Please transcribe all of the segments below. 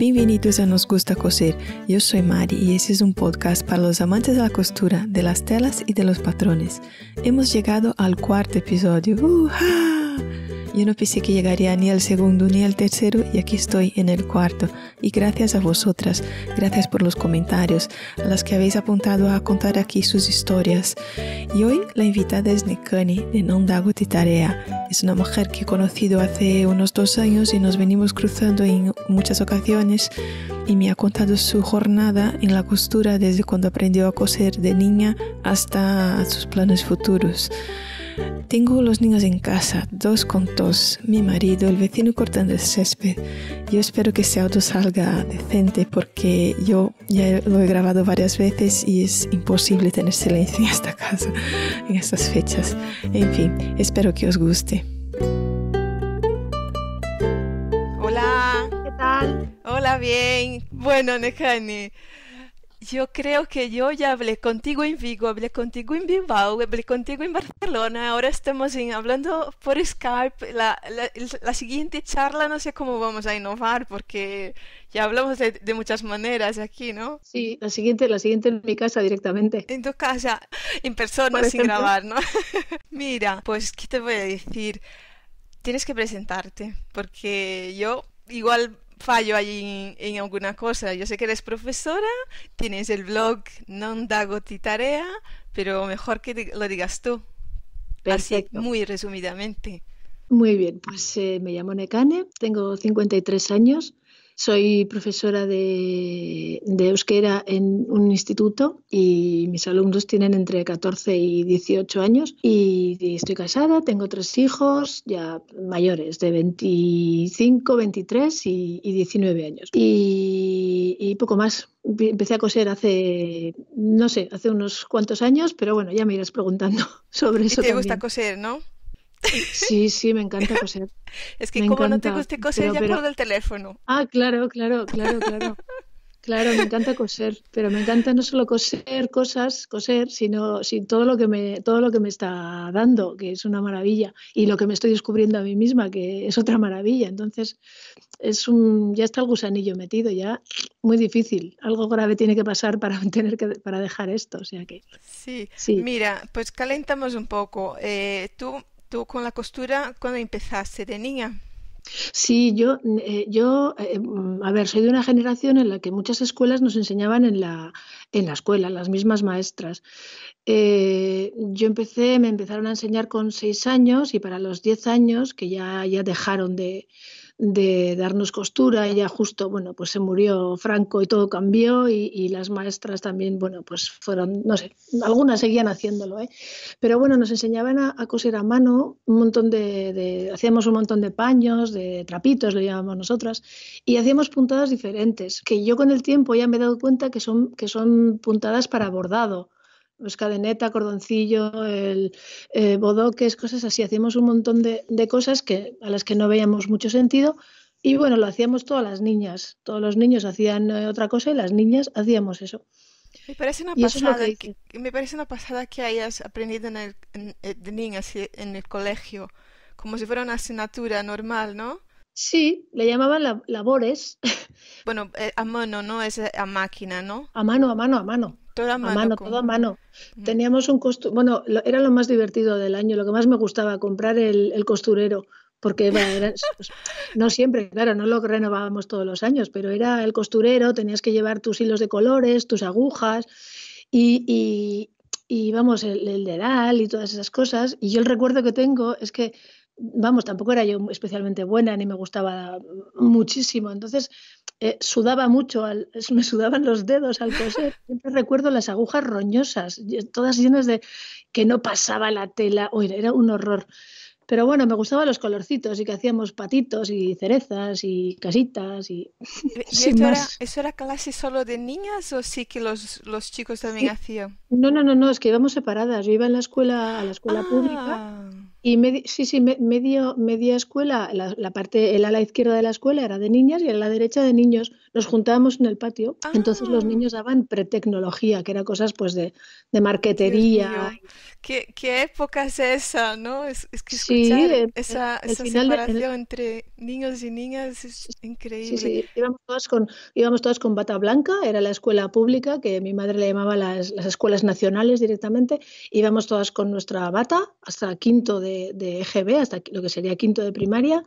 Bienvenidos a Nos Gusta Coser. Yo soy Mari y este es un podcast para los amantes de la costura, de las telas y de los patrones. Hemos llegado al cuarto episodio. ¡Uh, yo no pensé que llegaría ni al segundo ni al tercero y aquí estoy en el cuarto. Y gracias a vosotras, gracias por los comentarios, a las que habéis apuntado a contar aquí sus historias. Y hoy la invitada es Nekani de Nondago Tarea. Es una mujer que he conocido hace unos dos años y nos venimos cruzando en muchas ocasiones y me ha contado su jornada en la costura desde cuando aprendió a coser de niña hasta sus planes futuros. Tengo los niños en casa, dos con tos, mi marido, el vecino cortando el césped. Yo espero que ese auto salga decente porque yo ya lo he grabado varias veces y es imposible tener silencio en esta casa en estas fechas. En fin, espero que os guste. Hola. ¿Qué tal? Hola, bien. Bueno, Nejani. Yo creo que yo ya hablé contigo en Vigo, hablé contigo en Bilbao, hablé contigo en Barcelona, ahora estamos hablando por Skype. La, siguiente charla no sé cómo vamos a innovar porque ya hablamos de, de, muchas maneras aquí, ¿no? Sí, la siguiente, la siguiente en mi casa directamente. En tu casa, en persona, sin grabar, ¿no? Mira, pues, ¿qué te voy a decir? Tienes que presentarte porque yo igual fallo allí en, alguna cosa. Yo sé que eres profesora, tienes el blog No dago ti tarea, pero mejor que lo digas tú. Perfecto. muy resumidamente. Muy bien, pues eh, me llamo Nekane, tengo 53 años, soy profesora de, de, euskera en un instituto y mis alumnos tienen entre 14 y 18 años y, estoy casada, tengo tres hijos ya mayores de 25, 23 y, 19 años y, poco más empecé a coser hace, no sé, hace unos cuantos años, pero bueno, ya me irás preguntando sobre eso. Y te gusta coser, ¿no? Sí, sí, me encanta coser. es que como no te guste coser, ya por el teléfono. Ah, claro, claro, claro, claro. Claro, me encanta coser, pero me encanta no solo coser cosas, coser, sino, todo lo que me todo lo que me está dando, que es una maravilla, y lo que me estoy descubriendo a mí misma, que es otra maravilla. Entonces, es un ya está el gusanillo metido, ya muy difícil. Algo grave tiene que pasar para tener que para dejar esto, o sea que. Sí. sí. Mira, pues calentamos un poco. Eh, tú tú con la costura cuando empezaste de niña. Sí, yo, eh, yo eh, eh, a ver, soy de una generación en la que muchas escuelas nos enseñaban en la, en la escuela, las mismas maestras. yo empecé, me empezaron a enseñar con seis años y para los diez años, que ya, ya dejaron de, de darnos costura. Ella justo, bueno, pues se murió Franco y todo cambió y, las maestras también, bueno, pues fueron, no sé, algunas seguían haciéndolo, ¿eh? Pero bueno, nos enseñaban a, coser a mano un montón de, hacíamos un montón de paños, de trapitos, lo llamábamos nosotras, y hacíamos puntadas diferentes, que yo con el tiempo ya me he dado cuenta que son, que son puntadas para bordado los cadeneta, cordoncillo, el eh, bodoques, cosas así. Hacíamos un montón de, cosas que, a las que no veíamos mucho sentido. Y bueno, lo hacíamos todas las niñas. Todos los niños hacían eh, otra cosa y las niñas hacíamos eso. Me parece una, pasada, que, me parece una pasada que hayas aprendido en el, en, eh, de niñas en el colegio, como si fuera una asignatura normal, ¿no? Sí, le llamaban labores. Bueno, a mano, ¿no? Es a máquina, ¿no? A mano, a mano, a mano. Todo a mano. Todo a mano. Teníamos un costurero, bueno, era lo más divertido del año, lo que más me gustaba, comprar el, costurero porque pues, no siempre, claro, no lo renovábamos todos los años, pero era el costurero, tenías que llevar tus hilos de colores, tus agujas y, y, vamos, el, el, dedal y todas esas cosas. Y yo el recuerdo que tengo es que, vamos, tampoco era yo especialmente buena ni me gustaba muchísimo. Entonces, eh, sudaba mucho, me sudaban los dedos al coser. Siempre recuerdo las agujas roñosas, todas llenas de que no pasaba la tela, era, un horror. Pero bueno, me gustaban los colorcitos y que hacíamos patitos y cerezas y casitas y... eso, Era, clase solo de niñas o sí que los, chicos también hacían? No, no, no, no, es que íbamos separadas. Yo iba en la escuela, a la escuela pública ah. Y sí, sí, medio, media escuela, la, la, parte, el ala izquierda de la escuela era de niñas y la derecha de niños nos juntábamos en el patio, ah. entonces los niños daban pretecnología, que era cosas pues de, de marquetería. ¿Qué, época es esa, no? Es, que esa, separación entre niños y niñas es increíble. Sí, Íbamos, todas con, íbamos todas con bata blanca, era la escuela pública, que mi madre le llamaba las, escuelas nacionales directamente, íbamos todas con nuestra bata hasta quinto de, de EGB, hasta lo que sería quinto de primaria,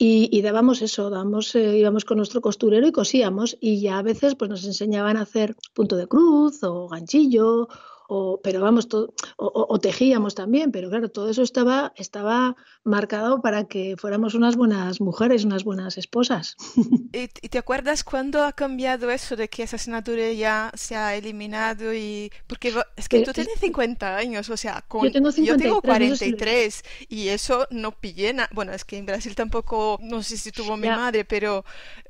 y, dábamos eso, dábamos, eh, íbamos con nuestro costurero y cosíamos y ya a veces pues nos enseñaban a hacer punto de cruz o ganchillo o, pero vamos, o, tejíamos también, pero claro, todo eso estaba, estaba marcado para que fuéramos unas buenas mujeres, unas buenas esposas. ¿Y, te acuerdas cuándo ha cambiado eso de que esa asignatura ya se ha eliminado? y Porque es que tú tienes 50 años, o sea, yo, tengo 43 y eso no pillé Bueno, es que en Brasil tampoco, no sé si tuvo mi madre, pero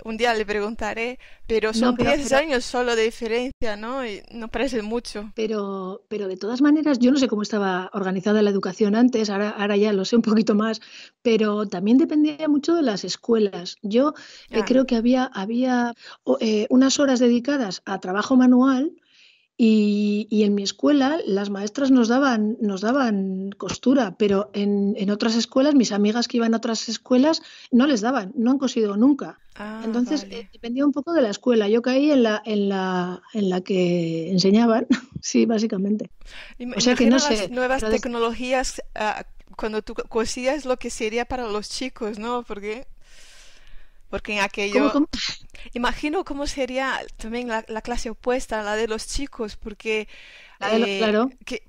un día le preguntaré, pero son 10 años solo de diferencia, ¿no? Y no parece mucho. Pero pero, de todas maneras, yo no sé cómo estaba organizada la educación antes, ahora, ya lo sé un poquito más, pero también dependía mucho de las escuelas. Yo eh, creo que había, eh, unas horas dedicadas a trabajo manual y, en mi escuela las maestras nos daban, nos daban costura, pero en, en, otras escuelas, mis amigas que iban a otras escuelas, no les daban, no han cosido nunca. Ah, Entonces eh, dependía un poco de la escuela. Yo caí en la, en la, en la que enseñaban, sí, básicamente. o sea que no las nuevas tecnologías, ah, cuando tú cosías lo que sería para los chicos, ¿no? Porque porque en aquello... Imagino cómo sería también la, clase opuesta, la de los chicos, porque eh, claro, que,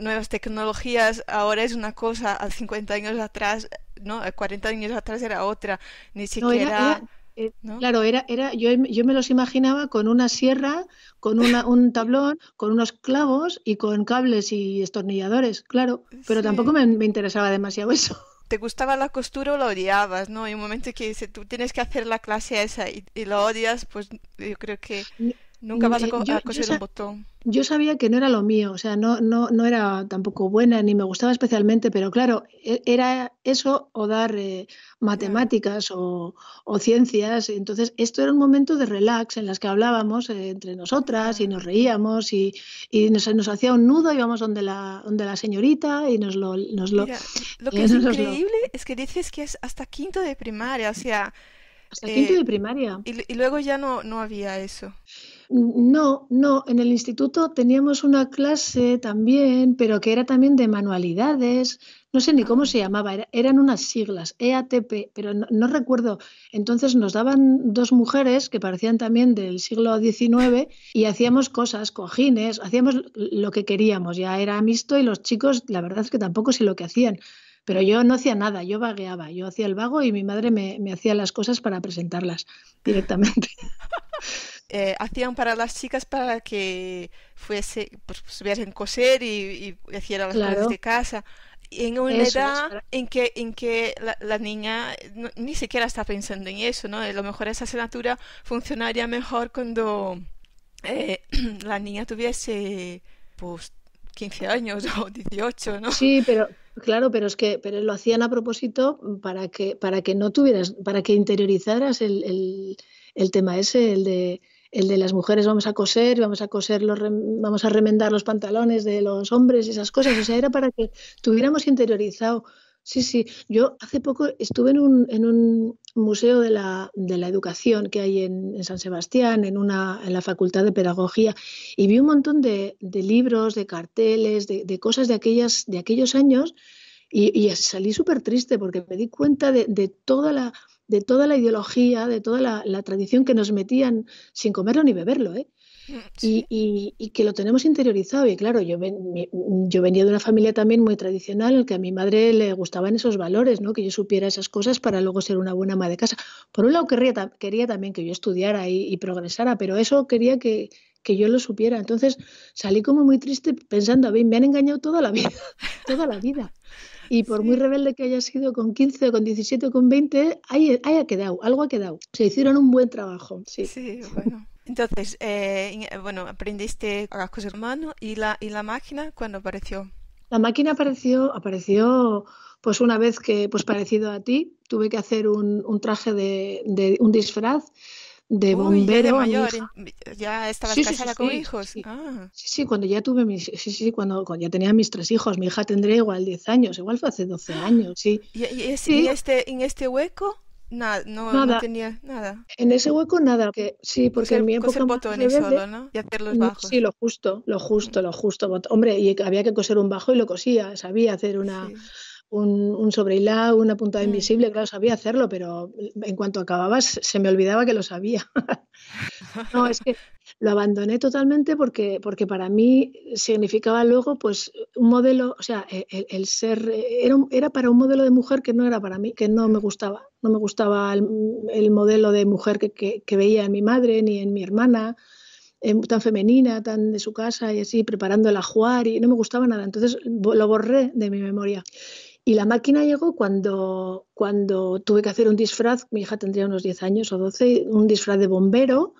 nuevas tecnologías ahora es una cosa, a 50 años atrás, ¿no? A 40 años atrás era otra, ni siquiera... Eh, claro, era, era, yo, yo me los imaginaba con una sierra, con una, un tablón, con unos clavos y con cables y estornilladores, claro, pero tampoco me, interesaba demasiado eso te gustaba la costura o la odiabas, ¿no? Hay un momento que si tú tienes que hacer la clase esa y, y la odias, pues yo creo que... Nunca vas a, yo, coser botón. Yo sabía que no era lo mío, o sea, no, no, no era tampoco buena ni me gustaba especialmente, pero claro, e, era eso o dar eh, matemáticas o, ciencias. Entonces, esto era un momento de relax en las que hablábamos eh, entre nosotras y nos reíamos y, nos, hacía un nudo, íbamos donde la, donde la señorita y nos lo... Nos lo, que es increíble es que dices que es hasta quinto de primaria, o sea... Hasta quinto de eh, primaria. Y, luego ya no, no había eso. No, no, en el instituto teníamos una clase también, pero que era también de manualidades, no sé ni cómo ah. se llamaba, eran unas siglas, EATP, pero no, recuerdo. Entonces nos daban dos mujeres que parecían también del siglo XIX y hacíamos cosas, cojines, hacíamos lo que queríamos, ya era mixto y los chicos, la verdad es que tampoco sé lo que hacían. Pero yo no hacía nada, yo vagueaba, yo hacía el vago y mi madre me hacía las cosas para presentarlas directamente. Eh, hacían para las chicas para que fuese, pues, supieran coser y, hicieran las de casa. En una edad en que, en que la, niña ni siquiera está pensando en eso, ¿no? A lo mejor esa asignatura funcionaría mejor cuando eh, la niña tuviese, pues, 15 años o 18, ¿no? Sí, pero claro, pero es que pero lo hacían a propósito para que para que no tuvieras, para que interiorizaras el, el tema ese, el de el de las mujeres vamos a coser, vamos a coser los vamos a remendar los pantalones de los hombres y esas cosas, o sea, era para que tuviéramos interiorizado Sí, sí. Yo hace poco estuve en un, museo de la, educación que hay en, San Sebastián, en, una, en la Facultad de Pedagogía, y vi un montón de, libros, de carteles, de, cosas de, aquellas, de aquellos años, y, y salí súper triste porque me di cuenta de, toda la de toda la ideología, de toda la, tradición que nos metían sin comerlo ni beberlo, ¿eh? Mm, y, y, que lo tenemos interiorizado. Y claro, yo, yo venía de una familia también muy tradicional, que a mi madre le gustaban esos valores, ¿no? que yo supiera esas cosas para luego ser una buena ama de casa. Por un lado, querría, quería también que yo estudiara y, progresara, pero eso quería que, que, yo lo supiera. Entonces salí como muy triste pensando, a mí me han engañado toda la vida, toda la vida. Y por muy rebelde que haya sido con 15, con 17, con 20, ahí, ha quedado, algo ha quedado. Se hicieron un buen trabajo. Sí, sí bueno. Entonces, eh, bueno, aprendiste a coser mano y la, y la máquina, ¿cuándo apareció? La máquina apareció, apareció pues una vez que, pues parecido a ti, tuve que hacer un, un traje de, de un disfraz de bombero ya, mayor, estabas casada con hijos. Sí, sí, cuando ya tuve mis, sí, cuando, ya tenía mis tres hijos, mi hija tendría igual 10 años, igual fue hace 12 ah. años, sí. ¿Y, en este, en este hueco? Nada, no, tenía nada. En ese hueco nada, que sí, porque en mi época botones solo, ¿no? Y hacer los mm, bajos. Sí, lo justo, lo justo, lo justo. Hombre, y había que coser un bajo y lo cosía, sabía hacer una un, un sobrehilado, una puntada mm. invisible, claro, sabía hacerlo, pero en cuanto acababas se me olvidaba que lo sabía. no, es que lo abandoné totalmente porque, porque para mí significaba luego pues un modelo, o sea, e, el, ser, era, era, para un modelo de mujer que no era para mí, que no me gustaba, no me gustaba el, modelo de mujer que, que, veía en mi madre ni en mi hermana, em, tan femenina, tan de su casa y así, preparando el ajuar y no me gustaba nada, entonces lo borré de mi memoria. Y la máquina llegó cuando, cuando tuve que hacer un disfraz, mi hija tendría unos 10 años o 12, un disfraz de bombero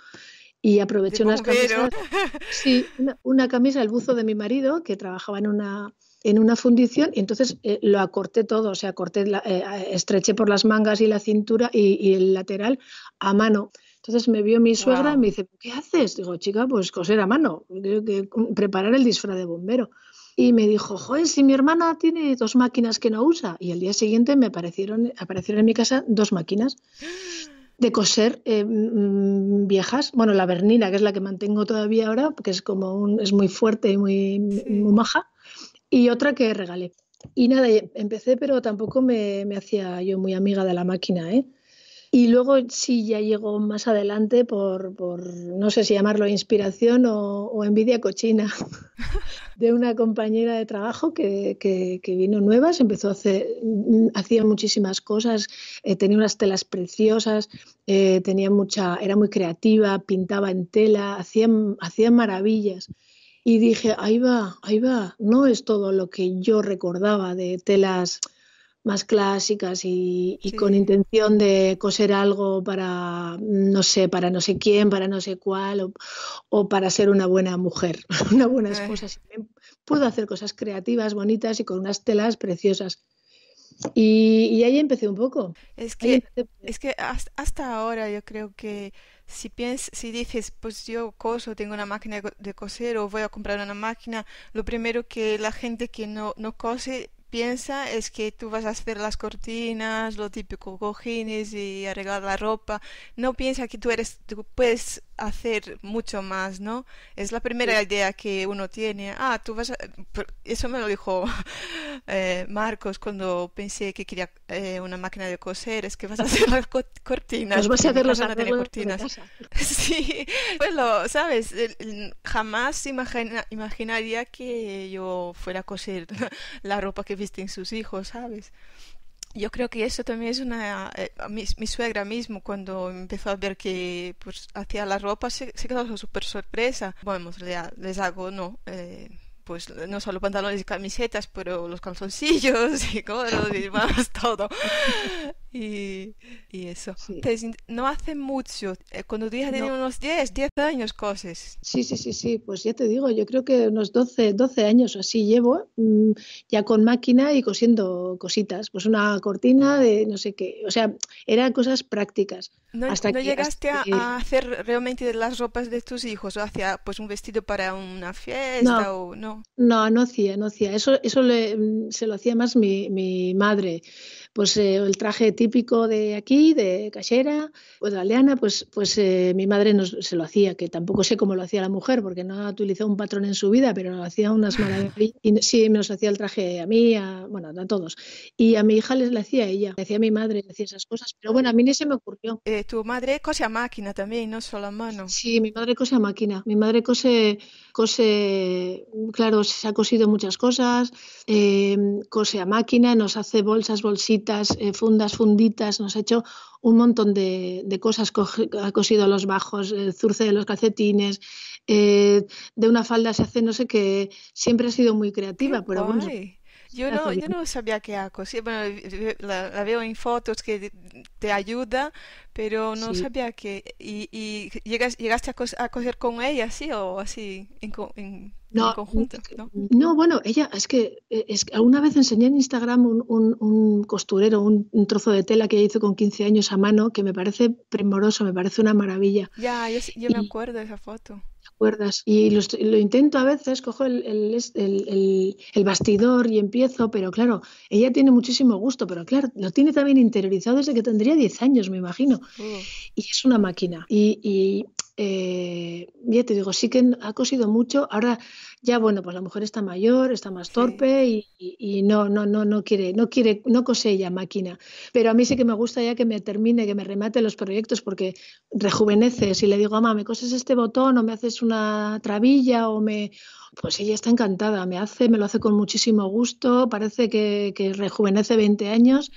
y aproveché unas camisas. Sí, una, camisa, el buzo de mi marido, que trabajaba en una, en una fundición, y entonces eh, lo acorté todo, o sea, acorté, la, eh, estreché por las mangas y la cintura y, el lateral a mano. Entonces me vio mi suegra y me dice, ¿qué haces? Digo, chica, pues coser a mano, que, mm, preparar el disfraz de bombero. Y me dijo, joder, si mi hermana tiene dos máquinas que no usa. Y al día siguiente me aparecieron, aparecieron en mi casa dos máquinas de coser eh, viejas. Bueno, la bernina, que es la que mantengo todavía ahora, porque es como un, es muy fuerte y muy, maja. Y otra que regalé. Y nada, empecé, pero tampoco me, me hacía yo muy amiga de la máquina, ¿eh? Y luego sí ya llegó más adelante por, no sé si llamarlo inspiración o, envidia cochina, de una compañera de trabajo que, vino nueva, se empezó a hacer, hacía muchísimas cosas, eh, tenía unas telas preciosas, eh, tenía mucha, era muy creativa, pintaba en tela, hacía, hacía maravillas. Y dije, ahí va, ahí va, no es todo lo que yo recordaba de telas más clásicas y, con intención de coser algo para no sé, para no sé quién, para no sé cuál, o, para ser una buena mujer, una buena eh. esposa. Puedo hacer cosas creativas, bonitas y con unas telas preciosas. Y, ahí empecé un poco. Es que, es que hasta ahora yo creo que si si dices, pues yo coso, tengo una máquina de coser o voy a comprar una máquina, lo primero que la gente que no, no cose piensa es que tú vas a hacer las cortinas, lo típico, cojines y arreglar la ropa. No piensa que tú eres, tú puedes hacer mucho más, ¿no? Es la primera idea que uno tiene. Ah, tú vas a... Eso me lo dijo eh, Marcos cuando pensé que quería eh, una máquina de coser, es que vas a hacer las cortinas. Pues vas a hacer las cortinas. Sí, bueno, pues sabes, jamás imagina, imaginaría que yo fuera a coser la ropa que visten sus hijos, ¿sabes? Yo creo que eso también es una... Eh, mi, suegra mismo, cuando empezó a ver que pues, hacía la ropa, se, quedó súper sorpresa. Bueno, les, hago, no, eh, pues no solo pantalones y camisetas, pero los calzoncillos y y todo. Y, y eso. Entonces, no hace mucho, eh, cuando tú ya tenías unos 10, 10 años, cosas. Sí, sí, sí, sí, pues ya te digo, yo creo que unos 12, 12 años o así llevo, mm, ya con máquina y cosiendo cositas, pues una cortina de no sé qué, o sea, eran cosas prácticas. ¿No, ¿no llegaste a, hacer realmente las ropas de tus hijos o hacia pues un vestido para una fiesta no, o no? No, no hacía, no hacía, eso, eso mm, se lo hacía más mi, mi madre pues eh, el traje típico de aquí, de cachera o de aleana pues, pues eh, mi madre nos, se lo hacía, que tampoco sé cómo lo hacía la mujer, porque no ha utilizado un patrón en su vida, pero lo hacía unas maravillas. Y sí, nos hacía el traje a mí, a, bueno, a todos. Y a mi hija les le hacía ella, le hacía a mi madre, le hacía esas cosas, pero bueno, a mí ni se me ocurrió. Eh, tu madre cose a máquina también, no solo a mano. Sí, mi madre cose a máquina. Mi madre cose, cose claro, se ha cosido muchas cosas, cose a máquina, nos hace bolsas, bolsitas eh, fundas, funditas, nos ha hecho un montón de, cosas, ha cosido los bajos, zurce de los calcetines, eh, de una falda se hace no sé qué, siempre ha sido muy creativa, pero bueno, yo ah, no, yo no sabía que ACO. bueno, la, veo en fotos que te ayuda, pero no sabía que... ¿Y, llegaste a, co con ella, sí, o así, en, conjunto? ¿no? bueno, ella es que, e, es vez enseñé en Instagram un, costurero, un, trozo de tela que ella hizo con 15 años a mano, que me parece primoroso, me parece una maravilla. Ya, yo, me acuerdo de esa foto. Y lo, intento a veces, cojo el, el, el, bastidor y empiezo, pero claro, ella tiene muchísimo gusto, pero claro, lo tiene también interiorizado desde que tendría 10 años, me imagino. Mm. Y es una máquina. y, y eh, ya te digo, sí que ha cosido mucho. Ahora ya, bueno, pues la mujer está mayor, está más torpe y, no, no, no, no quiere, no quiere, no cose ella máquina. Pero a mí sí que me gusta ya que me termine, que me remate los proyectos porque rejuvenece. Si le digo, mamá, me coses este botón o me haces una trabilla o me... Pues ella está encantada, me hace, me lo hace con muchísimo gusto, parece que, rejuvenece 20 años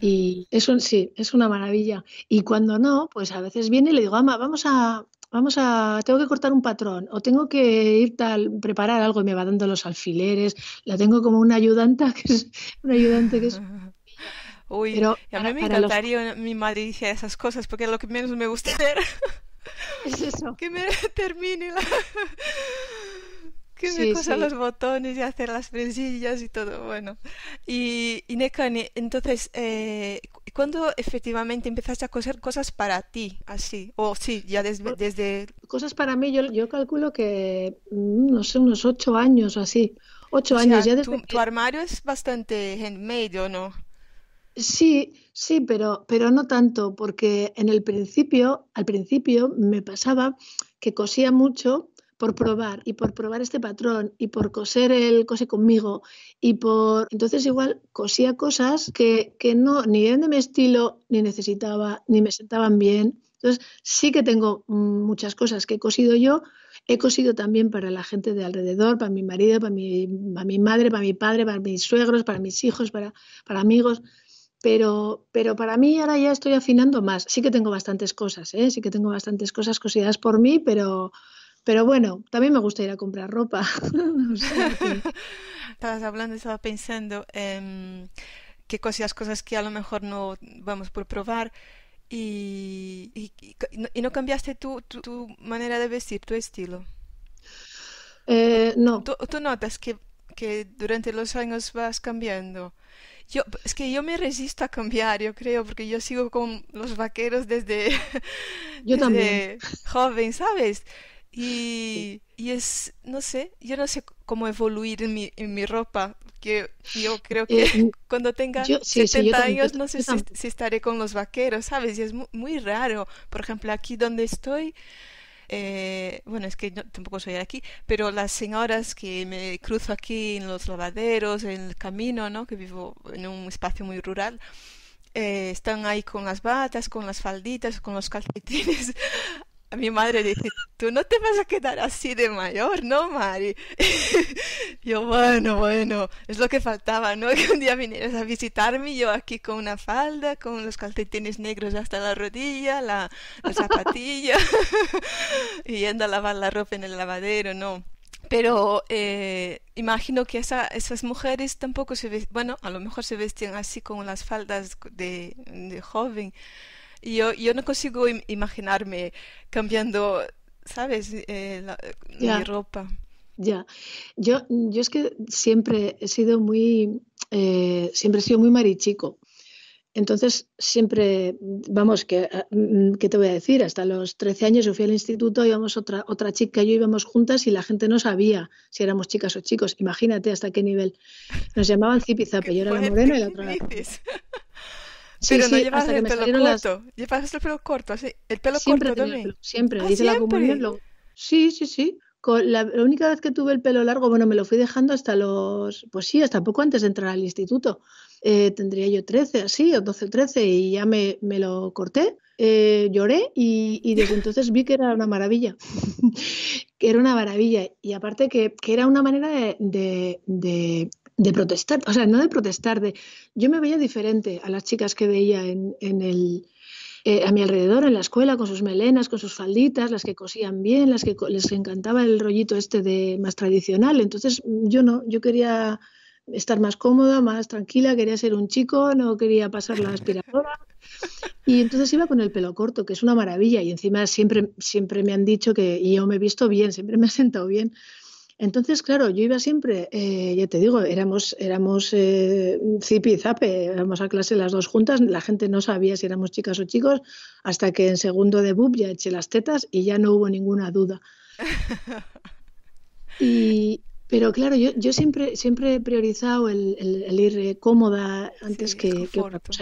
y eso sí, es una maravilla. Y cuando no, pues a veces viene y le digo, ama, vamos a, vamos a, tengo que cortar un patrón o tengo que ir tal, preparar algo y me va dando los alfileres, la tengo como una ayudanta que es una ayudante que es Uy, a mí me encantaría mi madre dice esas cosas porque es lo que menos me gusta hacer. Es eso. que me termine la que me cosan los botones y hacer las presillas y todo, bueno. Y, y entonces, eh, ¿cuándo efectivamente empezaste a coser cosas para ti, así? O sí, ya desde... Cosas para mí, yo, yo calculo que, mm, no sé, unos ocho años o así. Ocho años ya desde... Tu, tu, armario es bastante handmade, ¿o no? Sí, sí, pero, pero no tanto, porque en el principio, al principio me pasaba que cosía mucho por probar y por probar este patrón y por coser el cose conmigo y por... Entonces igual cosía cosas que, no, ni eran de mi estilo, ni necesitaba, ni me sentaban bien. Entonces sí que tengo muchas cosas que he cosido yo, he cosido también para la gente de alrededor, para mi marido, para mi, para mi madre, para mi padre, para mis suegros, para mis hijos, para, para amigos. Pero, pero, para mí ahora ya estoy afinando más. Sí que tengo bastantes cosas, ¿eh? sí que tengo bastantes cosas cosidas por mí, pero, pero bueno, también me gusta ir a comprar ropa. Estabas hablando, estaba pensando en em, qué cosas, cosas que a lo mejor no vamos por probar. Y, no, cambiaste tu, manera de vestir, tu estilo. Eh, no. ¿Tú, notas que, durante los años vas cambiando. Yo, es que yo me resisto a cambiar, yo creo, porque yo sigo con los vaqueros desde, yo también. joven, ¿sabes? Y, es, no sé, yo no sé cómo evoluir en mi, ropa, que yo creo eh, que mm, cuando tenga 70 años no sé si, estaré con los vaqueros, ¿sabes? Y es muy, raro. Por ejemplo, aquí donde estoy, eh, bueno, es que yo tampoco soy de aquí, pero las señoras que me cruzo aquí en los lavaderos, en el camino, ¿no? Que vivo en un espacio muy rural. Eh, están ahí con las batas, con las falditas, con los calcetines a mi madre le tú no te vas a quedar así de mayor, ¿no, Mari? yo, bueno, bueno, es lo que faltaba, ¿no? Que un día vinieras a visitarme, yo aquí con una falda, con los calcetines negros hasta la rodilla, la, zapatilla, y yendo a lavar la ropa en el lavadero, ¿no? Pero eh, imagino que esas mujeres tampoco se vestían, bueno, a lo mejor se vestían así con las faldas de, de joven, yo, no consigo imaginarme cambiando, ¿sabes? Eh, la, Mi ropa. Ya, yo, yo es que siempre he sido muy, eh, siempre he sido muy marichico. Entonces, siempre, vamos, que, ah, mm, ¿qué te voy a decir? Hasta los 13 años yo fui al instituto, íbamos otra, otra chica y yo íbamos juntas y la gente no sabía si éramos chicas o chicos. Imagínate hasta qué nivel. Nos llamaban zipizape, yo era la morena y la otra. Sí, pero no llevas el pelo corto. Llevas el pelo corto, así. El pelo siempre corto también. siempre, ah, dice siempre. la Sí, sí, sí. Con la, única vez que tuve el pelo largo, bueno, me lo fui dejando hasta los. Pues sí, hasta poco antes de entrar al instituto. Eh, tendría yo 13, así, o 12 o 13, y ya me, me lo corté. Eh, lloré y, y, desde entonces vi que era una maravilla. que era una maravilla. Y aparte que, que era una manera de de protestar, o sea, no de protestar, de yo me veía diferente a las chicas que veía en, el, eh, a mi alrededor, en la escuela, con sus melenas, con sus falditas, las que cosían bien, las que les encantaba el rollito este de más tradicional. Entonces yo no, yo quería estar más cómoda, más tranquila, quería ser un chico, no quería pasar la aspiradora. Y entonces iba con el pelo corto, que es una maravilla. Y encima siempre, siempre me han dicho que yo me he visto bien, siempre me he sentado bien. Entonces, claro, yo iba siempre, eh, ya te digo, éramos, éramos eh, zip y zape, íbamos a clase las dos juntas, la gente no sabía si éramos chicas o chicos, hasta que en segundo de bub ya eché las tetas y ya no hubo ninguna duda. Y, pero claro, yo, siempre, siempre he priorizado el, ir eh, cómoda antes que,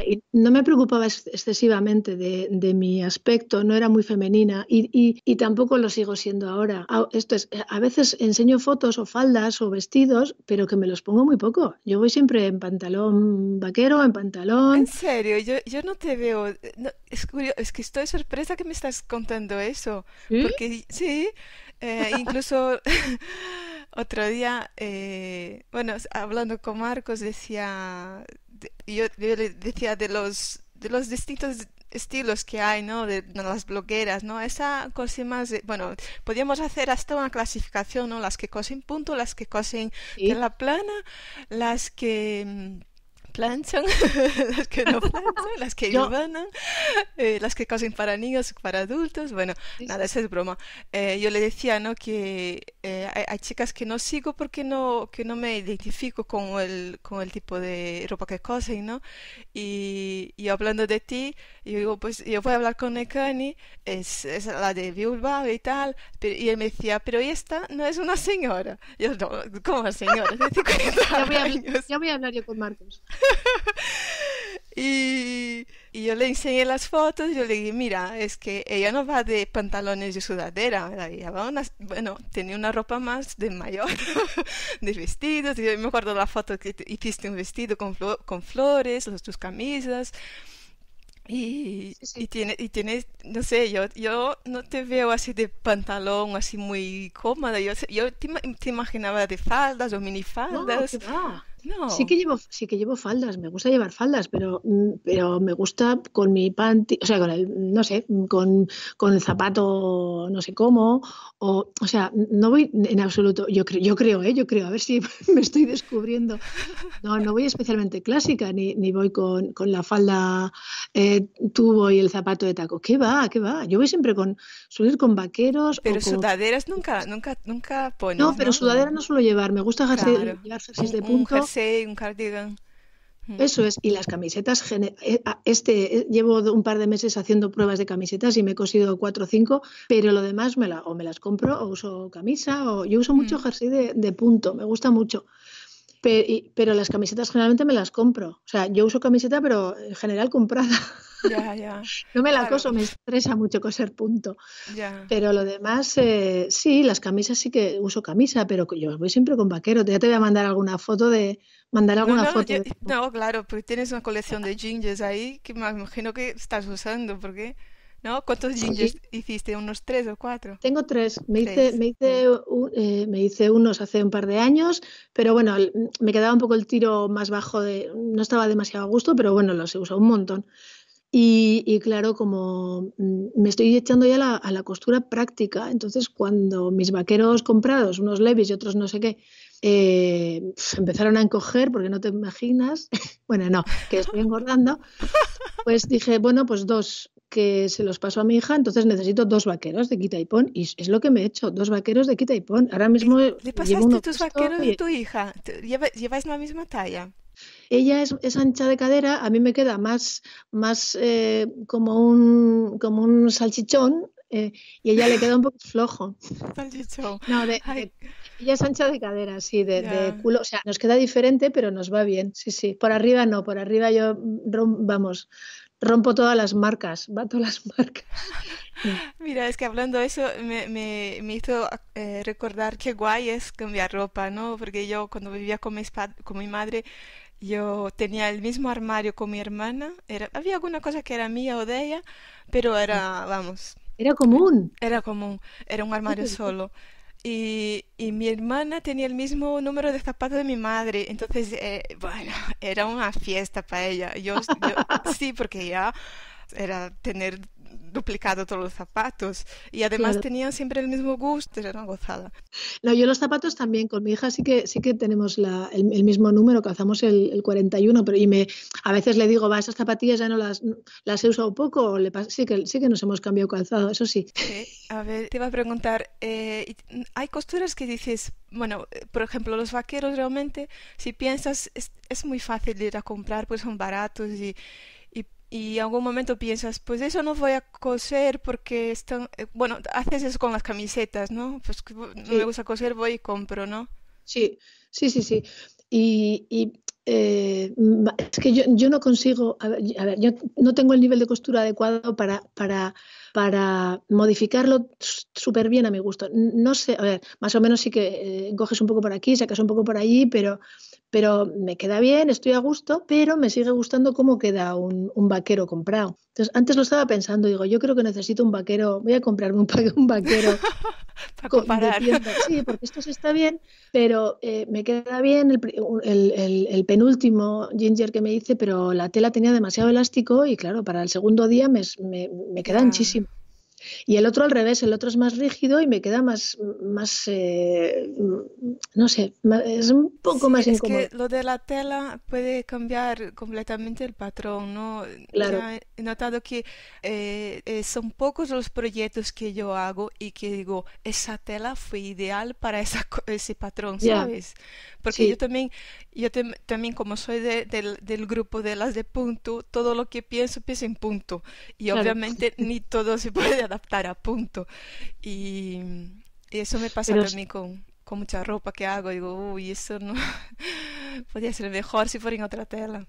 Y no me preocupaba excesivamente de, mi aspecto, no era muy femenina y, y, tampoco lo sigo siendo ahora. Ah, esto es, a veces enseño fotos o faldas o vestidos, pero que me los pongo muy poco. Yo voy siempre en pantalón vaquero, en pantalón. En serio, yo, yo no te veo. Eh, es, es que estoy sorpresa que me estás contando eso. ¿Sí? Porque sí, eh, incluso. Otro día, eh, bueno, hablando con Marcos, decía, yo, yo, le decía de los, de los distintos estilos que hay, ¿no? De, las blogueras, ¿no? Esa cosa más, bueno, podríamos hacer hasta una clasificación, ¿no? Las que cosen punto, las que cosen en la plana, las que mm, planchan, las que no planchan, las que Yo... Eh, las que cosen para niños, para adultos. Bueno, nada, esa es broma. Eh, yo le decía, ¿no? Que eh, hay, chicas que no sigo porque no, que no me identifico con el, con el tipo de ropa que cosen, ¿no? Y, y hablando de ti, yo digo, pues yo voy a hablar con Nekani, es, es la de Bilbao y tal, y él me decía, pero esta no es una señora. Yo, no, ¿cómo señora? Yo voy a hablar yo con Marcos. y, yo le enseñé las fotos y yo le dije, mira, es que ella no va de pantalones y sudadera, bueno, tenía una ropa más de mayor, de vestidos. Yo me acuerdo la foto que hiciste un vestido con, con flores, tus camisas. Y, tiene, y tiene, no sé, yo, yo no te veo así de pantalón, así muy cómoda. Yo, yo te, imaginaba de faldas o minifaldas. Sí que llevo, sí que llevo faldas, me gusta llevar faldas, pero, mm, pero me gusta con mi panty, o sea, con el, no sé, con, el zapato no sé cómo, o, o sea, no voy en absoluto, yo creo, yo creo, ¿eh? yo creo, a ver si me estoy descubriendo. No, no voy especialmente clásica, ni, ni voy con, con la falda eh, tubo y el zapato de taco. ¿Qué va? ¿Qué va? Yo voy siempre con subir con vaqueros. Pero sudaderas nunca, nunca, nunca pones. No, pero sudaderas sudadera no suelo llevar, me gusta claro. de punto un cardigan. Mm. Eso es, y las camisetas, eh, este eh, llevo un par de meses haciendo pruebas de camisetas y me he cosido cuatro o cinco, pero lo demás me la, o me las compro o uso camisa o yo uso mm. mucho jersey de punto, me gusta mucho. Pero, las camisetas generalmente me las compro. O sea, yo uso camiseta, pero en general comprada. Ya, ya. no me la coso, me estresa mucho coser punto. Ya. Pero lo demás, eh, sí, las camisas sí que uso camisa, pero yo voy siempre con vaquero. Ya te voy a mandar alguna foto de. Mandar alguna foto. No, claro, porque tienes una colección de jeans ahí que me imagino que estás usando, porque. ¿no? ¿Cuántos gingers hiciste? ¿Unos tres o cuatro? Tengo tres. Me hice, eh, Me, hice unos hace un par de años, pero bueno, me quedaba un poco el tiro más bajo de. No estaba demasiado a gusto, pero bueno, los he usado un montón. Y, claro, como mm, me estoy echando ya a la costura práctica, entonces cuando mis vaqueros comprados, unos levis y otros no sé qué, eh, empezaron a encoger, porque no te imaginas, bueno, no, que estoy engordando, pues dije, bueno, pues dos, que se los paso a mi hija, entonces necesito dos vaqueros de quita y pon. Y es lo que me he hecho, dos vaqueros de quita y pon. Ahora mismo. ¿Le pasaste tus vaqueros y... tu hija? ¿Lleváis la misma talla? Ella es, ancha de cadera, a mí me queda más, más eh, como, un, como un salchichón eh, y ella le queda un poco flojo. No, ella es ancha de cadera, sí, de, de, culo. O sea, nos queda diferente, pero nos va bien, sí, sí. Por arriba no, por arriba yo, mm, vamos, rompo todas las marcas, bato las marcas. Mira, es que hablando de eso me, me, hizo eh, recordar qué guay es cambiar ropa, ¿no? Porque yo cuando vivía con mi, con mi madre, yo tenía el mismo armario con mi hermana, era, había alguna cosa que era mía o de ella, pero era, vamos, era común. Era común, era un armario solo. Y, y, mi hermana tenía el mismo número de zapatos de mi madre, entonces, eh, bueno, era una fiesta para ella. yo sí, porque ya era tener duplicado todos los zapatos y además tenían siempre el mismo gusto, era una gozada. No, yo los zapatos también, con mi hija sí que, sí que tenemos la, el, mismo número, calzamos el, 41, pero y me, a veces le digo, va, esas zapatillas ya no las, las he usado poco, le sí, que, sí que nos hemos cambiado calzado, eso sí. A ver, te iba a preguntar, eh, ¿hay costuras que dices, bueno, por ejemplo, los vaqueros realmente, si piensas, es, es muy fácil ir a comprar, pues son baratos y y en algún momento piensas, pues eso no voy a coser porque están, eh, bueno, haces eso con las camisetas, ¿no? Pues no me gusta coser, voy y compro, ¿no? Sí, sí, sí, sí. Y, eh, es que yo, yo no consigo, a ver, a ver, yo no tengo el nivel de costura adecuado para, para para modificarlo súper bien a mi gusto. No sé, a ver, más o menos sí que eh, coges un poco por aquí, sacas un poco por allí, pero, pero me queda bien, estoy a gusto, pero me sigue gustando cómo queda un, vaquero comprado. Entonces, antes lo estaba pensando, digo, yo creo que necesito un vaquero, voy a comprarme un, un vaquero. para Sí, porque esto se está bien, pero eh, me queda bien el, penúltimo ginger que me hice, pero la tela tenía demasiado elástico y claro, para el segundo día me, me, me queda y el otro al revés, el otro es más rígido y me queda más, más eh, no sé, es un poco más más es Que lo de la tela puede cambiar completamente el patrón, ¿no? Claro. he notado que eh, eh, son pocos los proyectos que yo hago y que digo, esa tela fue ideal para esa, ese patrón, ¿sabes? Porque yo también, yo también como soy de, del, grupo de las de punto, todo lo que pienso, pienso en punto. Y obviamente ni todo se puede adaptar a punto. Y, eso me pasa también con, mucha ropa que hago. Digo, uy, eso no podría ser mejor si fuera en otra tela.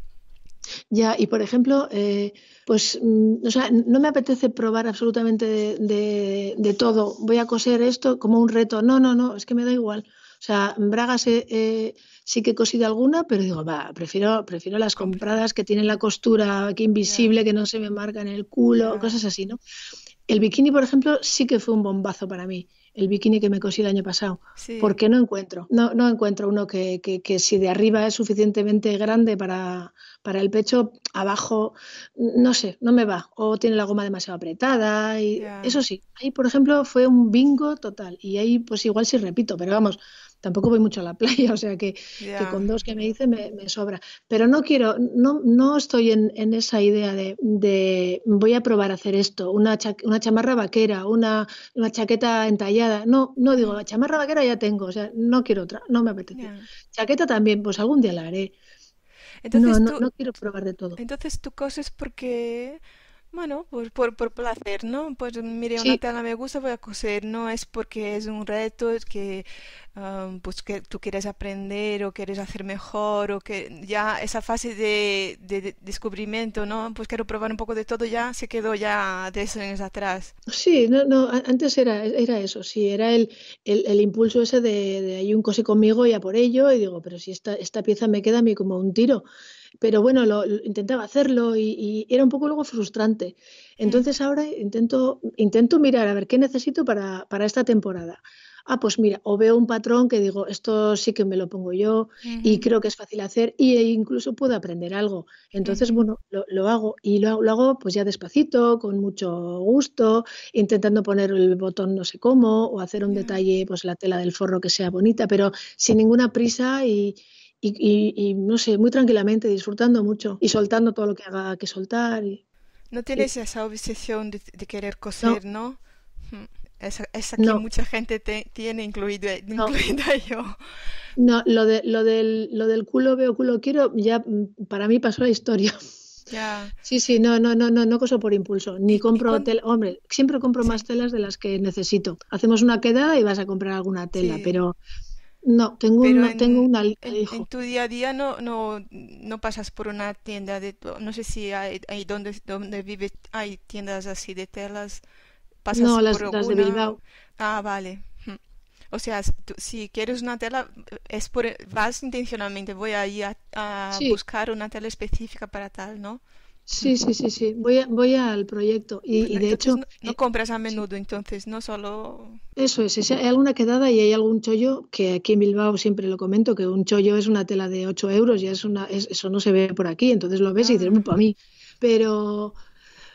Ya, y por ejemplo, eh, pues mm, o sea, no me apetece probar absolutamente de, de, todo. Voy a coser esto como un reto. No, no, no, es que me da igual. O sea, bragas eh, eh, sí que he cosido alguna, pero digo, va, prefiero, prefiero las compradas que tienen la costura aquí invisible, que no se me marca en el culo, cosas así, ¿no? El bikini, por ejemplo, sí que fue un bombazo para mí. El bikini que me cosí el año pasado. Porque no encuentro, no, no encuentro uno que, que, que, si de arriba es suficientemente grande para, para el pecho abajo, no sé, no me va, o tiene la goma demasiado apretada, y eso sí, ahí por ejemplo fue un bingo total, y ahí pues igual si repito, pero vamos, tampoco voy mucho a la playa, o sea que, con dos que me hice me, sobra, pero no quiero, no, no estoy en, esa idea de, voy a probar a hacer esto, una, chamarra vaquera, una, chaqueta entallada, no, no digo, la chamarra vaquera ya tengo, o sea, no quiero otra, no me apetece. Chaqueta también, pues algún día la haré. Entonces, no, no, no quiero probar de todo. Entonces tu cosa es porque bueno, por, por, placer, ¿no? Pues mire, una tela me gusta, voy a coser. No es porque es un reto, es que, ah, pues que tú quieres aprender o quieres hacer mejor o que ya esa fase de, de, descubrimiento, ¿no? Pues quiero probar un poco de todo, ya se quedó ya de años atrás. Sí, no, no, antes era, era eso, sí, era el, el, impulso ese de, de un cose conmigo y a por ello y digo, pero si esta, esta pieza me queda a mí como un tiro pero bueno, lo, intentaba hacerlo y, era un poco luego frustrante. Mm. Entonces ahora intento, intento mirar a ver qué necesito para, esta temporada ah, pues mira, o veo un patrón que digo, esto sí que me lo pongo yo y creo que es fácil hacer y e incluso puedo aprender algo. Entonces, bueno, lo, hago y lo, lo, hago pues ya despacito, con mucho gusto, intentando poner el botón no sé cómo o hacer un detalle, pues la tela del forro que sea bonita, pero sin ninguna prisa y, y, no sé, muy tranquilamente, disfrutando mucho y soltando todo lo que haga que soltar. Y, no tienes esa obsesión de, querer coser, ¿no? Hmm. Esa, que mucha gente tiene, incluido, eh, no. incluida yo. No, lo, de, lo, del, lo del culo veo, culo quiero, ya mm, para mí pasó la historia. Ya. Sí, sí, no, no, no, no, no coso por impulso. Ni compro con... Hombre, siempre compro más telas de las que necesito. Hacemos una quedada y vas a comprar alguna tela, pero no, tengo, no, tengo una en, tu día a día no, no, no pasas por una tienda de... No sé si hay, donde, vives, hay tiendas así de telas. no, las, de Bilbao. Ah, vale. Hm. O sea, si quieres una tela, es por, vas intencionalmente, voy a a, buscar una tela específica para tal, ¿no? Sí, sí, sí, sí. Voy, voy al proyecto. Y, de hecho. No, eh, compras a menudo, entonces, no solo. Eso es, hay alguna quedada y hay algún chollo que aquí en Bilbao siempre lo comento, que un chollo es una tela de 8 euros y es una, eso no se ve por aquí, entonces lo ves y dices, ah. para mí. Pero.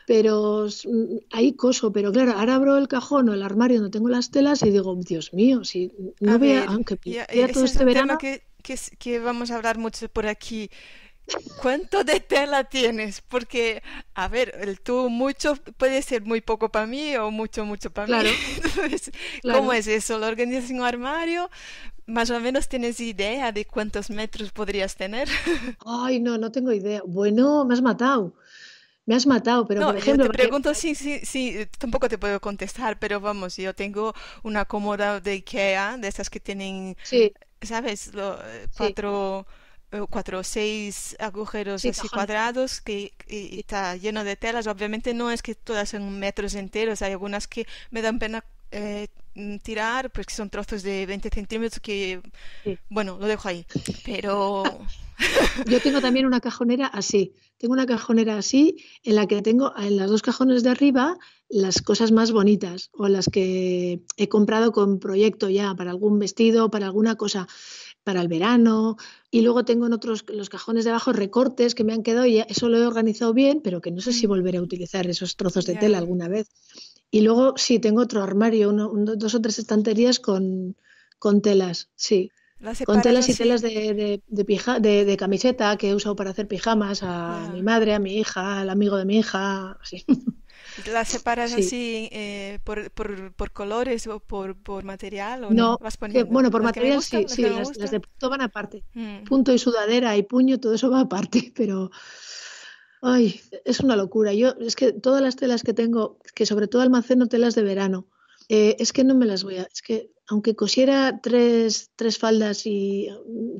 Pero mm, hay coso, pero claro, ahora abro el cajón o el armario donde tengo las telas y digo, Dios mío, si no vea, aunque ya, eh, todo este verano. Que, que, que vamos a hablar mucho por aquí. ¿Cuánto de tela tienes? Porque, a ver, el tú mucho puede ser muy poco para mí o mucho, mucho para mí. claro. ¿cómo es eso? ¿Lo organizas en un armario? ¿Más o menos tienes idea de cuántos metros podrías tener? Ay, no, no tengo idea. Bueno, me has matado. Me has matado, pero por ejemplo. No, te pregunto, sí, sí, sí, tampoco te puedo contestar, pero vamos, yo tengo una cómoda de IKEA, de esas que tienen, ¿sabes? Eh, cuatro. Eh, cuatro o seis agujeros así cuadrados que está lleno de telas. Obviamente no es que todas son metros enteros, hay algunas que me dan pena eh, mm, tirar porque pues, son trozos de 20 centímetros que, bueno, lo dejo ahí. Pero... Yo tengo también una cajonera así, tengo una cajonera así en la que tengo en las dos cajones de arriba las cosas más bonitas o las que he comprado con proyecto ya para algún vestido, para alguna cosa para el verano y luego tengo en otros los cajones de abajo recortes que me han quedado y eso lo he organizado bien, pero que no sé si mm. volveré a utilizar esos trozos de tela alguna vez. Y luego sí, tengo otro armario, uno, dos o tres estanterías con, con telas, sí. Con telas y telas de, de, de, de, camiseta que he usado para hacer pijamas a ah. mi madre, a mi hija, al amigo de mi hija, así. ¿Las separas así eh, por, por, colores o por, material? O no, bueno, por material sí, sí las, de punto van aparte. Mm. Punto y sudadera y puño, todo eso va aparte, pero... Ay, es una locura. Yo es que todas las telas que tengo, que sobre todo almaceno telas de verano, eh, es que no me las voy a, es que aunque cosiera tres, tres, faldas y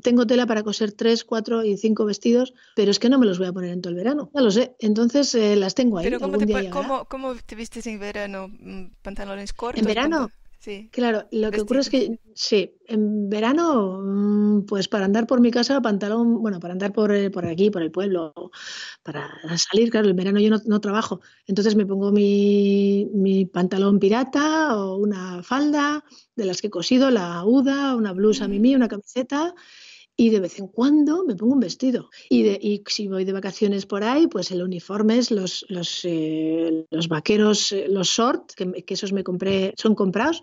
tengo tela para coser tres, cuatro y cinco vestidos, pero es que no me los voy a poner en todo el verano. Ya lo sé. Entonces eh, las tengo ahí. ¿cómo te, vistes en verano? Mm, ¿Pantalones cortos? ¿En verano? Claro, lo que ocurre es que, sí, en verano, mm, pues para andar por mi casa, pantalón, bueno, para andar por, eh, por aquí, por el pueblo, para salir, claro, en verano yo no, trabajo, entonces me pongo mi, mi, pantalón pirata o una falda de las que he cosido, la uda, una blusa mimi, mm. una camiseta y de vez en cuando me pongo un vestido. Y, de, y si voy de vacaciones por ahí, pues el uniforme es los, los, eh, los vaqueros, eh, los shorts, que, que esos me compré, son comprados,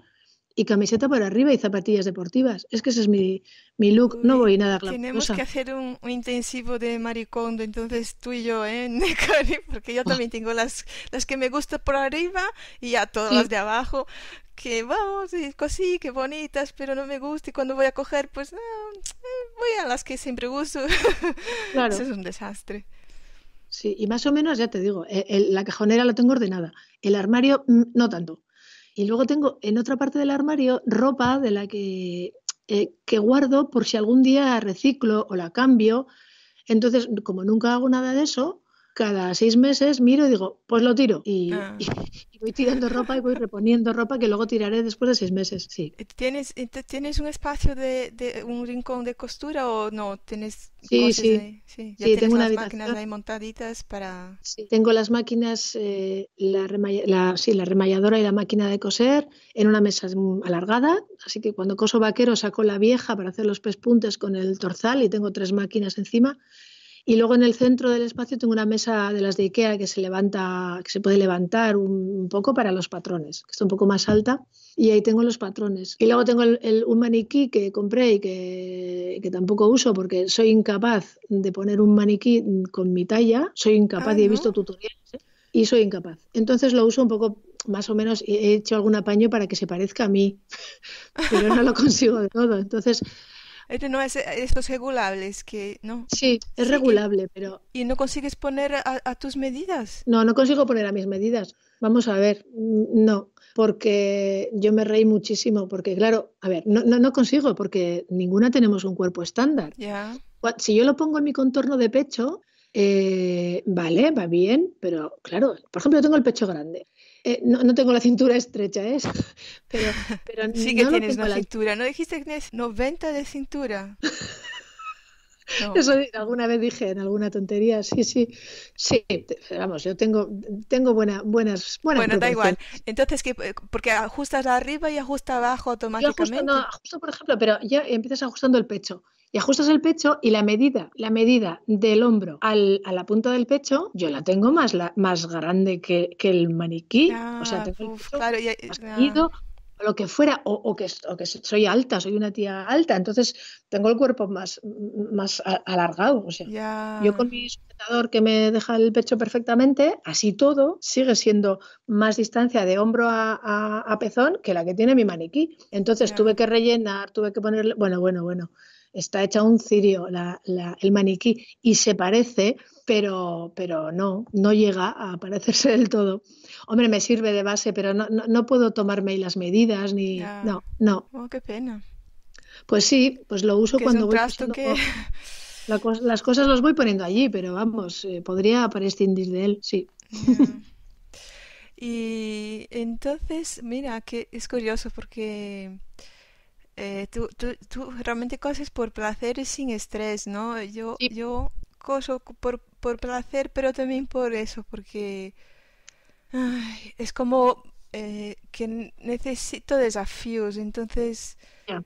y camiseta por arriba y zapatillas deportivas. Es que ese es mi, look, no voy nada claro. Tenemos que hacer un, intensivo de maricondo, entonces tú y yo, ¿eh, Porque yo también tengo las, las que me gustan por arriba y a todas las de abajo, que vamos, y que bonitas, pero no me gusta y cuando voy a coger, pues no, eh, voy a las que siempre uso. Claro. Eso es un desastre. Sí, y más o menos, ya te digo, eh, la cajonera la tengo ordenada, el armario mm, no tanto y luego tengo en otra parte del armario ropa de la que, eh, que guardo por si algún día reciclo o la cambio. Entonces, como nunca hago nada de eso, cada seis meses miro y digo, pues lo tiro. Ah. Y, voy tirando ropa y voy reponiendo ropa que luego tiraré después de seis meses. Sí. ¿Tienes, ¿tienes un espacio de, un rincón de costura o no? ¿Tienes sí, sí. Sí, tengo las una máquinas ahí montaditas para... Sí, tengo las máquinas, eh, la, la, sí, la remalladora y la máquina de coser en una mesa alargada. Así que cuando coso vaquero saco la vieja para hacer los pespuntes con el torzal y tengo tres máquinas encima y luego en el centro del espacio tengo una mesa de las de IKEA que se levanta, que se puede levantar un, poco para los patrones, que está un poco más alta. Y ahí tengo los patrones. Y luego tengo el, un maniquí que compré y que, tampoco uso porque soy incapaz de poner un maniquí con mi talla. Soy incapaz ah, y he visto tutoriales. ¿eh? Y soy incapaz. Entonces lo uso un poco más o menos y he hecho algún apaño para que se parezca a mí, pero no lo consigo de todo. Entonces, este no es estos regulables que no. Sí, es regulable, pero. ¿Y no consigues poner a, tus medidas? No, no consigo poner a mis medidas. Vamos a ver, mm, no, porque yo me reí muchísimo, porque claro, a ver, no, no, consigo, porque ninguna tenemos un cuerpo estándar. Ya. Si yo lo pongo en mi contorno de pecho, eh, vale, va bien, pero claro, por ejemplo, yo tengo el pecho grande. Eh, no, tengo la cintura estrecha, ¿eh? Pero, sí que tienes una cintura. ¿No dijiste que tienes 90 de cintura? Eso alguna vez dije en alguna tontería, sí, sí, sí, vamos, yo tengo, tengo buenas, buenas. Bueno, da igual. Entonces, ¿qué, porque ajustas arriba y ajusta abajo automáticamente. no, por ejemplo, pero ya empiezas ajustando el pecho y ajustas el pecho y la medida, la medida del hombro al, a la punta del pecho, yo la tengo más, la, más grande que, que el maniquí. o sea, tengo el más lo que fuera, o, o, que, o, que, soy alta, soy una tía alta, entonces tengo el cuerpo más, más alargado. O sea, yo con mi sujetador que me deja el pecho perfectamente, así todo, sigue siendo más distancia de hombro a, a, pezón que la que tiene mi maniquí. Entonces tuve que rellenar, tuve que ponerle. Bueno, bueno, bueno está hecha un cirio el maniquí y se parece, pero, pero no, no llega a parecerse del todo. Hombre, me sirve de base, pero no, no, puedo tomarme las medidas ni... No, no. Oh, qué pena. Pues sí, pues lo uso cuando voy... Que... las cosas las voy poniendo allí, pero vamos, podría eh, podría prescindir de él, sí. Y entonces, mira, que es curioso porque eh, tú, tú, realmente coses por placer y sin estrés, ¿no? Yo, yo coso por, placer, pero también por eso, porque es como eh, que necesito desafíos, entonces,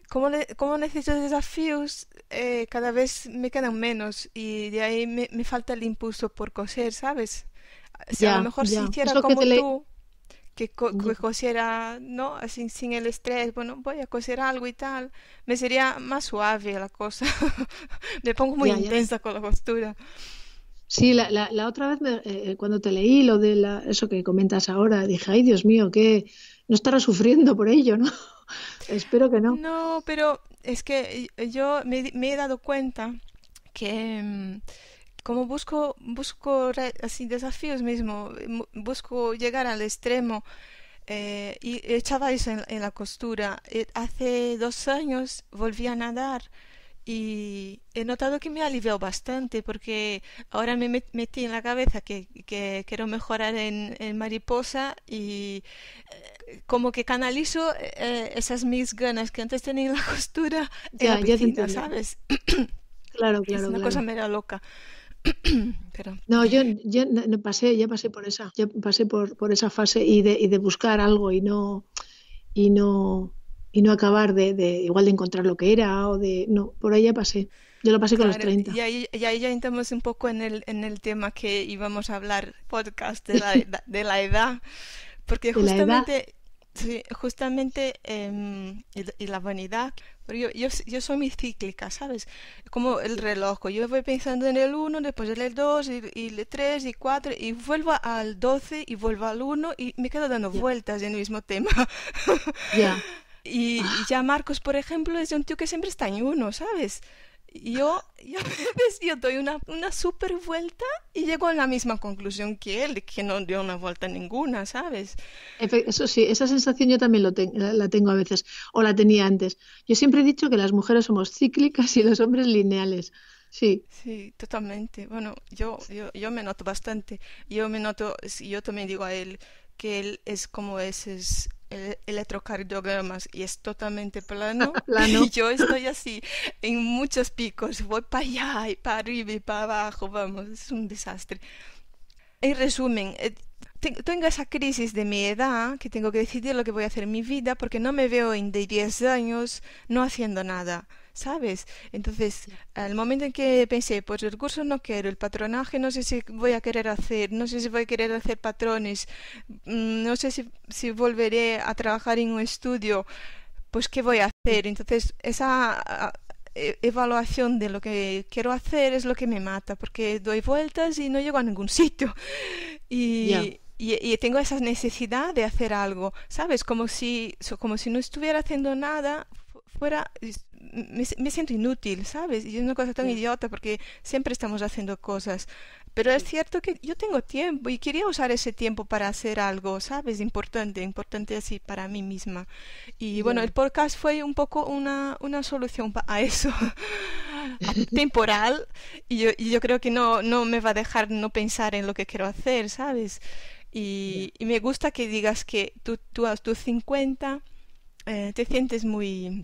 como, necesito desafíos, eh, cada vez me quedan menos y de ahí me, falta el impulso por coser, ¿sabes? Si a lo mejor si hiciera como tú que, cosiera, ¿no? Así, sin el estrés, bueno, voy a coser algo y tal, me sería más suave la cosa. me pongo muy intensa con la costura. Sí, la, la, otra vez eh, eh, cuando te leí lo de la, eso que comentas ahora, dije, ay Dios mío, que no estará sufriendo por ello, ¿no? Espero que no. No, pero es que eh, yo me, he dado cuenta que... Mm, como busco, busco así desafíos mismo, busco llegar al extremo. Eh, y echaba eso en, la costura. Eh, hace dos años volví a nadar y he notado que me ha aliviado bastante porque ahora me metí en la cabeza que, quiero mejorar en, mariposa y eh, como que canalizo esas mis ganas que antes tenía en la costura ya, en la piscina, ¿sabes? claro, claro. Es una cosa mera loca. No, yo, yo pasé, ya pasé por esa, ya pasé por, por esa fase y de, buscar algo y no, y no, y no acabar de, igual de encontrar lo que era o de no por ahí ya pasé yo lo pasé con los 30 y ahí, ya entramos un poco en el en el tema que íbamos a hablar podcast de la, de la edad porque justamente Sí, justamente, eh, y, la vanidad, pero yo, yo, yo, soy mi cíclica, ¿sabes? Como el reloj, yo voy pensando en el 1, después en el 2, y, y, el 3, y 4, y vuelvo al 12, y vuelvo al 1, y me quedo dando vueltas en el mismo tema. Ya. y, ya ah. Marcos, por ejemplo, es de un tío que siempre está en 1, ¿sabes? yo, yo yo doy una, una super vuelta y llego a la misma conclusión que él, que no dio una vuelta ninguna, ¿sabes? Eso sí, esa sensación yo también lo la tengo a veces, o la tenía antes. Yo siempre he dicho que las mujeres somos cíclicas y los hombres lineales. Sí. Sí, totalmente. Bueno, yo, yo, yo me noto bastante. Yo me noto, yo también digo a él que él es como ese, el electrocardiogramas y es totalmente plano, Y yo estoy así, en muchos picos, voy para allá y para arriba y para abajo, vamos, es un desastre. En resumen, eh, tengo esa crisis de mi edad que tengo que decidir lo que voy a hacer en mi vida porque no me veo en 10 años no haciendo nada. ¿sabes? Entonces, al momento en que pensé, pues el curso no quiero, el patronaje no sé si voy a querer hacer, no sé si voy a querer hacer patrones, mm, no sé si, volveré a trabajar en un estudio, pues ¿qué voy a hacer? Entonces, esa e, evaluación de lo que quiero hacer es lo que me mata, porque doy vueltas y no llego a ningún sitio. Y, tengo esa necesidad de hacer algo, ¿sabes? Como si, como si no estuviera haciendo nada, fuera, me, siento inútil, ¿sabes? Y es una cosa tan idiota porque siempre estamos haciendo cosas. Pero es cierto que yo tengo tiempo y quería usar ese tiempo para hacer algo, ¿sabes? Importante, importante así para mí misma. Y bueno, el podcast fue un poco una, solución a eso, temporal. Y yo, creo que no, no me va a dejar no pensar en lo que quiero hacer, ¿sabes? Y, me gusta que digas que tú, tú a tus 50 eh, te sientes muy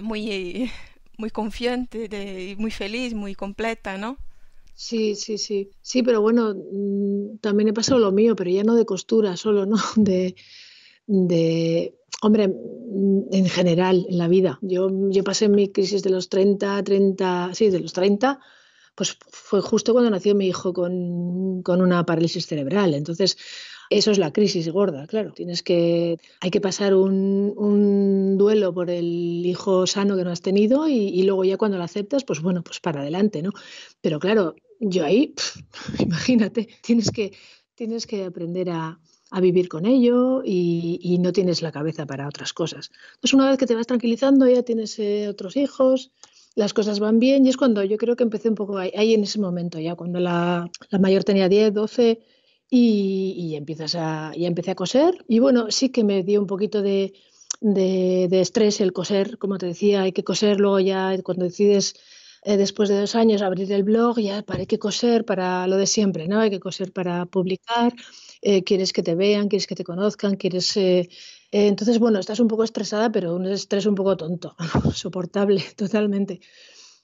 muy, muy confiante, de, muy feliz, muy completa, ¿no? Sí, sí, sí. Sí, pero bueno, mm, también he pasado lo mío, pero ya no de costura solo, ¿no? De, de hombre, mm, en general, en la vida. Yo, yo pasé mi crisis de los 30, 30, sí, de los 30, pues fue justo cuando nació mi hijo con, con una parálisis cerebral. Entonces, eso es la crisis gorda, claro. Tienes que, hay que pasar un, duelo por el hijo sano que no has tenido y, luego ya cuando lo aceptas, pues bueno, pues para adelante, ¿no? Pero claro, yo ahí, imagínate, tienes que, tienes que aprender a, vivir con ello y, no tienes la cabeza para otras cosas. Entonces una vez que te vas tranquilizando, ya tienes eh, otros hijos, las cosas van bien y es cuando yo creo que empecé un poco ahí, en ese momento ya, cuando la, la mayor tenía 10, 12 y, y, empiezas a, y empecé a coser. Y bueno, sí que me dio un poquito de, de, estrés el coser, como te decía, hay que coser, luego ya cuando decides eh, después de dos años abrir el blog, ya para, hay que coser para lo de siempre, ¿no? Hay que coser para publicar, eh, quieres que te vean, quieres que te conozcan, quieres... Eh, entonces, bueno, estás un poco estresada, pero un estrés un poco tonto, soportable totalmente.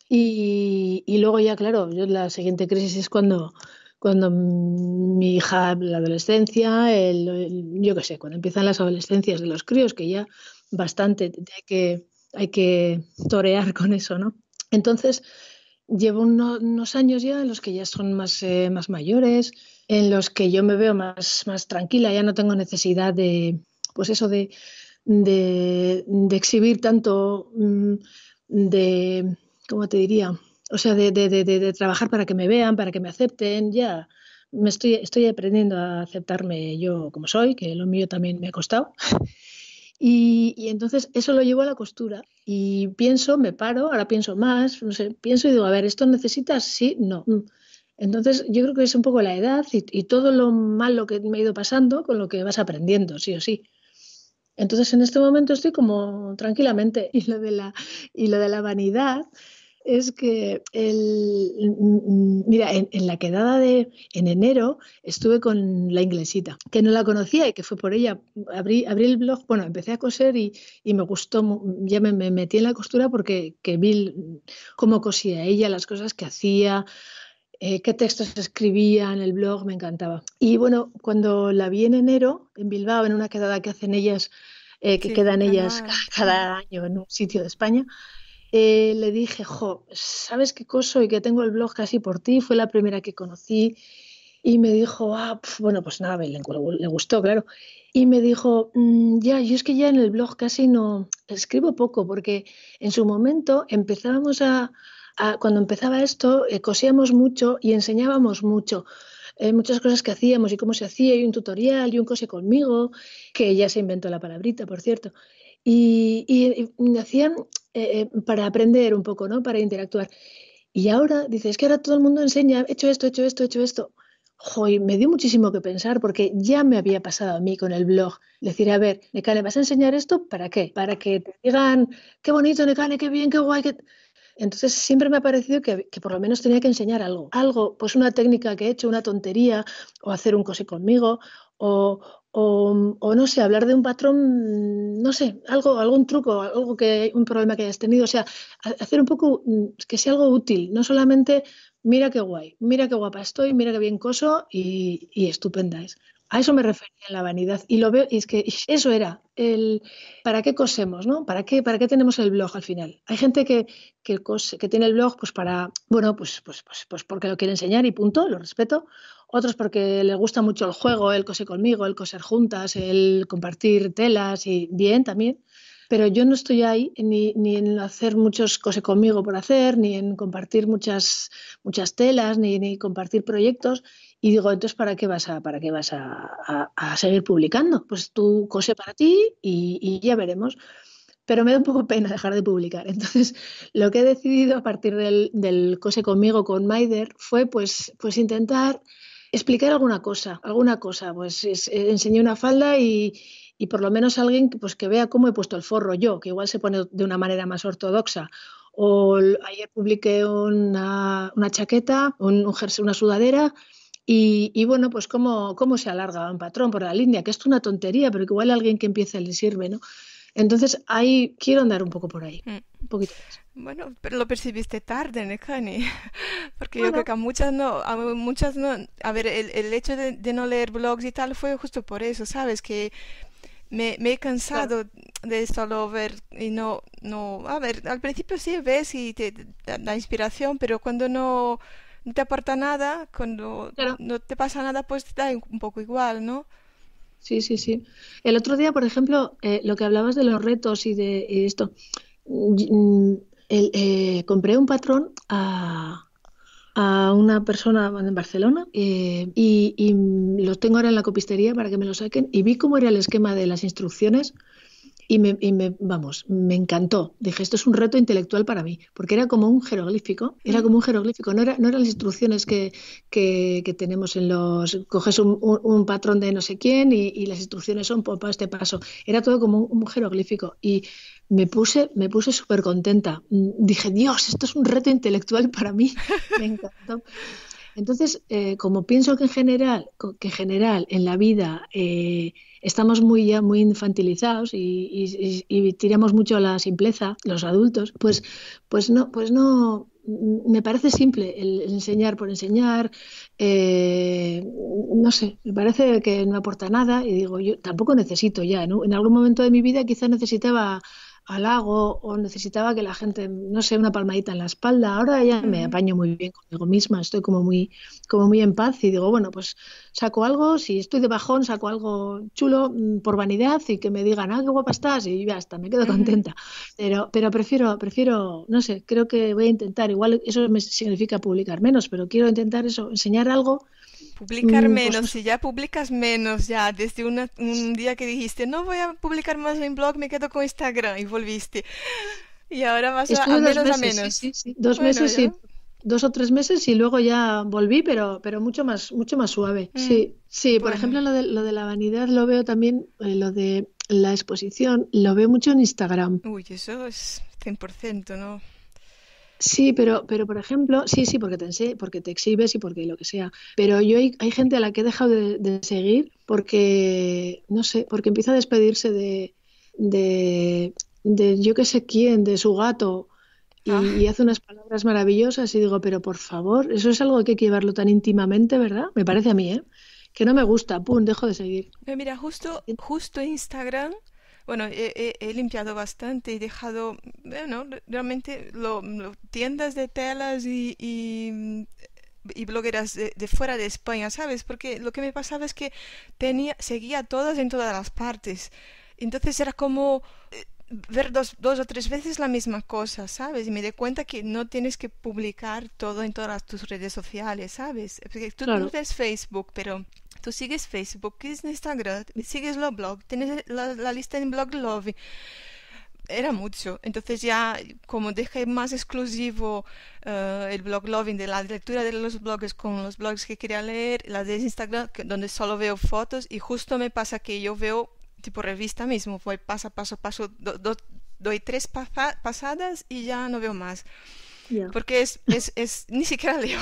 Y, y, luego ya, claro, la siguiente crisis es cuando cuando mi hija, la adolescencia, el, yo qué sé, cuando empiezan las adolescencias de los críos, que ya bastante hay que, hay que torear con eso, ¿no? Entonces, llevo unos, años ya en los que ya son más, eh, más mayores, en los que yo me veo más, más tranquila, ya no tengo necesidad de, pues eso, de, de, de exhibir tanto, mm, de, ¿cómo te diría? o sea, de, de, de, trabajar para que me vean, para que me acepten, ya me estoy, estoy aprendiendo a aceptarme yo como soy, que lo mío también me ha costado. Y, y, entonces eso lo llevo a la costura y pienso, me paro, ahora pienso más, no sé, pienso y digo, a ver, ¿esto necesitas? Sí, no. Entonces yo creo que es un poco la edad y, y todo lo malo que me ha ido pasando con lo que vas aprendiendo, sí o sí. Entonces en este momento estoy como tranquilamente y lo de la, y lo de la vanidad es que el, mm, mm, mm, mira, en, la quedada de en enero estuve con la inglesita, que no la conocía y que fue por ella. Abrí, el blog, bueno, empecé a coser y, me gustó, ya me, metí en la costura porque vi cómo cosía ella, las cosas que hacía. Eh, qué textos escribía en el blog, me encantaba. Y bueno, cuando la vi en enero, en Bilbao, en una quedada que hacen ellas eh, que quedan ellas cada año en un sitio de España, eh, le dije, jo, ¿sabes qué coso? Y que tengo el blog casi por ti, fue la primera que conocí. Y me dijo, ah, bueno, pues nada, le, gustó, claro. Y me dijo, mm, ya, yo es que ya en el blog casi no escribo poco, porque en su momento empezábamos a, cuando empezaba esto, eh, cosíamos mucho y enseñábamos mucho. Eh, muchas cosas que hacíamos y cómo se hacía, y un tutorial, y un cose conmigo, que ya se inventó la palabrita, por cierto. Y, y, y hacían eh, eh, para aprender un poco, ¿no? Para interactuar. Y ahora, dices, es que ahora todo el mundo enseña, he hecho esto, he hecho esto, he hecho esto. Joy, me dio muchísimo que pensar porque ya me había pasado a mí con el blog. Decir, a ver, Necane, ¿vas a enseñar esto? ¿Para qué? Para que te digan, qué bonito, Necane, qué bien, qué guay. Entonces siempre me ha parecido que, que, por lo menos tenía que enseñar algo. Algo, pues una técnica que he hecho, una tontería, o hacer un cosí conmigo, o, o, no sé, hablar de un patrón, no sé, algo, algún truco, algo que, un problema que hayas tenido, o sea, hacer un poco mm, que sea algo útil, no solamente mira qué guay, mira qué guapa estoy, mira qué bien coso y, estupenda es. A eso me refería en la vanidad y lo veo y es que eso era el para qué cosemos, ¿no? ¿Para qué para qué tenemos el blog al final? Hay gente que que, que tiene el blog pues para bueno, pues pues pues, pues porque lo quiere enseñar y punto, lo respeto otros porque les gusta mucho el juego, el coser conmigo, el coser juntas, el compartir telas y bien también. Pero yo no estoy ahí ni, ni en hacer muchos cose conmigo por hacer, ni en compartir muchas, muchas telas, ni, ni compartir proyectos. Y digo, entonces, ¿para qué vas a, para qué vas a, a, seguir publicando? Pues tú cose para ti y, ya veremos pero me da un poco pena dejar de publicar. Entonces, lo que he decidido a partir del, del Cose conmigo con Maider fue pues, pues intentar explicar alguna cosa, alguna cosa, pues eh, enseñé una falda y, por lo menos alguien pues, que vea cómo he puesto el forro yo, que igual se pone de una manera más ortodoxa. O ayer publiqué una, chaqueta, un, una sudadera, y, y, bueno, pues cómo, cómo se alarga un patrón por la línea, que esto es una tontería, pero igual a alguien que empieza le sirve, ¿no? Entonces ahí quiero andar un poco por ahí. Mm. Un poquito Bueno, pero lo percibiste tarde, cani Porque yo creo que a muchas no, a muchas no. A ver, el, hecho de, no leer blogs y tal fue justo por eso, ¿sabes? Que me, he cansado de solo ver y no, no. A ver, al principio sí ves y te, da inspiración, pero cuando no, te aporta nada, cuando no te pasa nada, pues te da un poco igual, ¿no? Sí, sí, sí. El otro día, por ejemplo, eh, lo que hablabas de los retos y de esto. Mm, eh, compré un patrón a, una persona en Barcelona eh, y, lo tengo ahora en la copistería para que me lo saquen y vi cómo era el esquema de las instrucciones y me, vamos, me encantó. Dije, esto es un reto intelectual para mí, porque era como un jeroglífico, era como un jeroglífico, no, era, no eran las instrucciones que, que, tenemos en los, coges un, patrón de no sé quién y, las instrucciones son por este paso, era todo como un, jeroglífico. Y me puse me puse súper contenta. Mm, dije, Dios, esto es un reto intelectual para mí. Me encantó. Entonces, eh, como pienso que en general, que en general en la vida eh, estamos muy muy infantilizados y, tiramos mucho a la simpleza, los adultos, pues, pues no, pues no. Mm, me parece simple el, enseñar por enseñar, eh, no sé, me parece que no aporta nada y digo, yo tampoco necesito ya, ¿no? En algún momento de mi vida quizá necesitaba halago o necesitaba que la gente, no sé, una palmadita en la espalda. Ahora ya me apaño muy bien conmigo misma, estoy como muy, como muy en paz y digo, bueno, pues saco algo, si estoy de bajón, saco algo chulo mm, por vanidad y que me digan, ah, qué guapa estás y ya está, me quedo contenta. Pero, pero prefiero, prefiero, no sé, creo que voy a intentar, igual eso me significa publicar menos, pero quiero intentar eso, enseñar algo Publicar mm, pues menos, si ya publicas menos, ya desde un día que dijiste, no voy a publicar más en blog, me quedo con Instagram y volviste. Y ahora vas a, menos menos. Dos meses, y, dos o tres meses y luego ya volví, pero, pero mucho, más, mucho más suave. Mm, sí, sí por ejemplo, lo de, lo de la vanidad lo veo también, eh, lo de la exposición, lo veo mucho en Instagram. Uy, eso es 100%, ¿no? Sí, pero, pero por ejemplo, sí, sí, porque te, porque te exhibes y porque lo que sea. Pero yo hay, gente a la que he dejado de, seguir porque, no sé, porque empieza a despedirse de, de, de yo que sé quién, de su gato. Ah. Y, hace unas palabras maravillosas y digo, pero por favor, eso es algo que hay que llevarlo tan íntimamente, ¿verdad? Me parece a mí, ¿eh? Que no me gusta, pum, dejo de seguir. Pues mira, justo, justo Instagram bueno, he, limpiado bastante, he dejado, bueno, realmente tiendas de telas y, blogueras de, fuera de España, ¿sabes? Porque lo que me pasaba es que tenía, seguía todas en todas las partes. Entonces era como eh, ver dos, dos o tres veces la misma cosa, ¿sabes? Y me di cuenta que no tienes que publicar todo en todas tus redes sociales, ¿sabes? Porque tú no ves Facebook, pero Tú sigues Facebook, sigues Instagram, sigues los blogs, tienes la, lista en Blog Love. Era mucho. Entonces ya como dejé más exclusivo eh, el blog loving de la lectura de los blogs con los blogs que quería leer, las de Instagram, donde solo veo fotos y justo me pasa que yo veo tipo revista mismo, voy paso a paso, paso, doy tres pasadas y ya no veo más. Porque es, es, ni siquiera leo.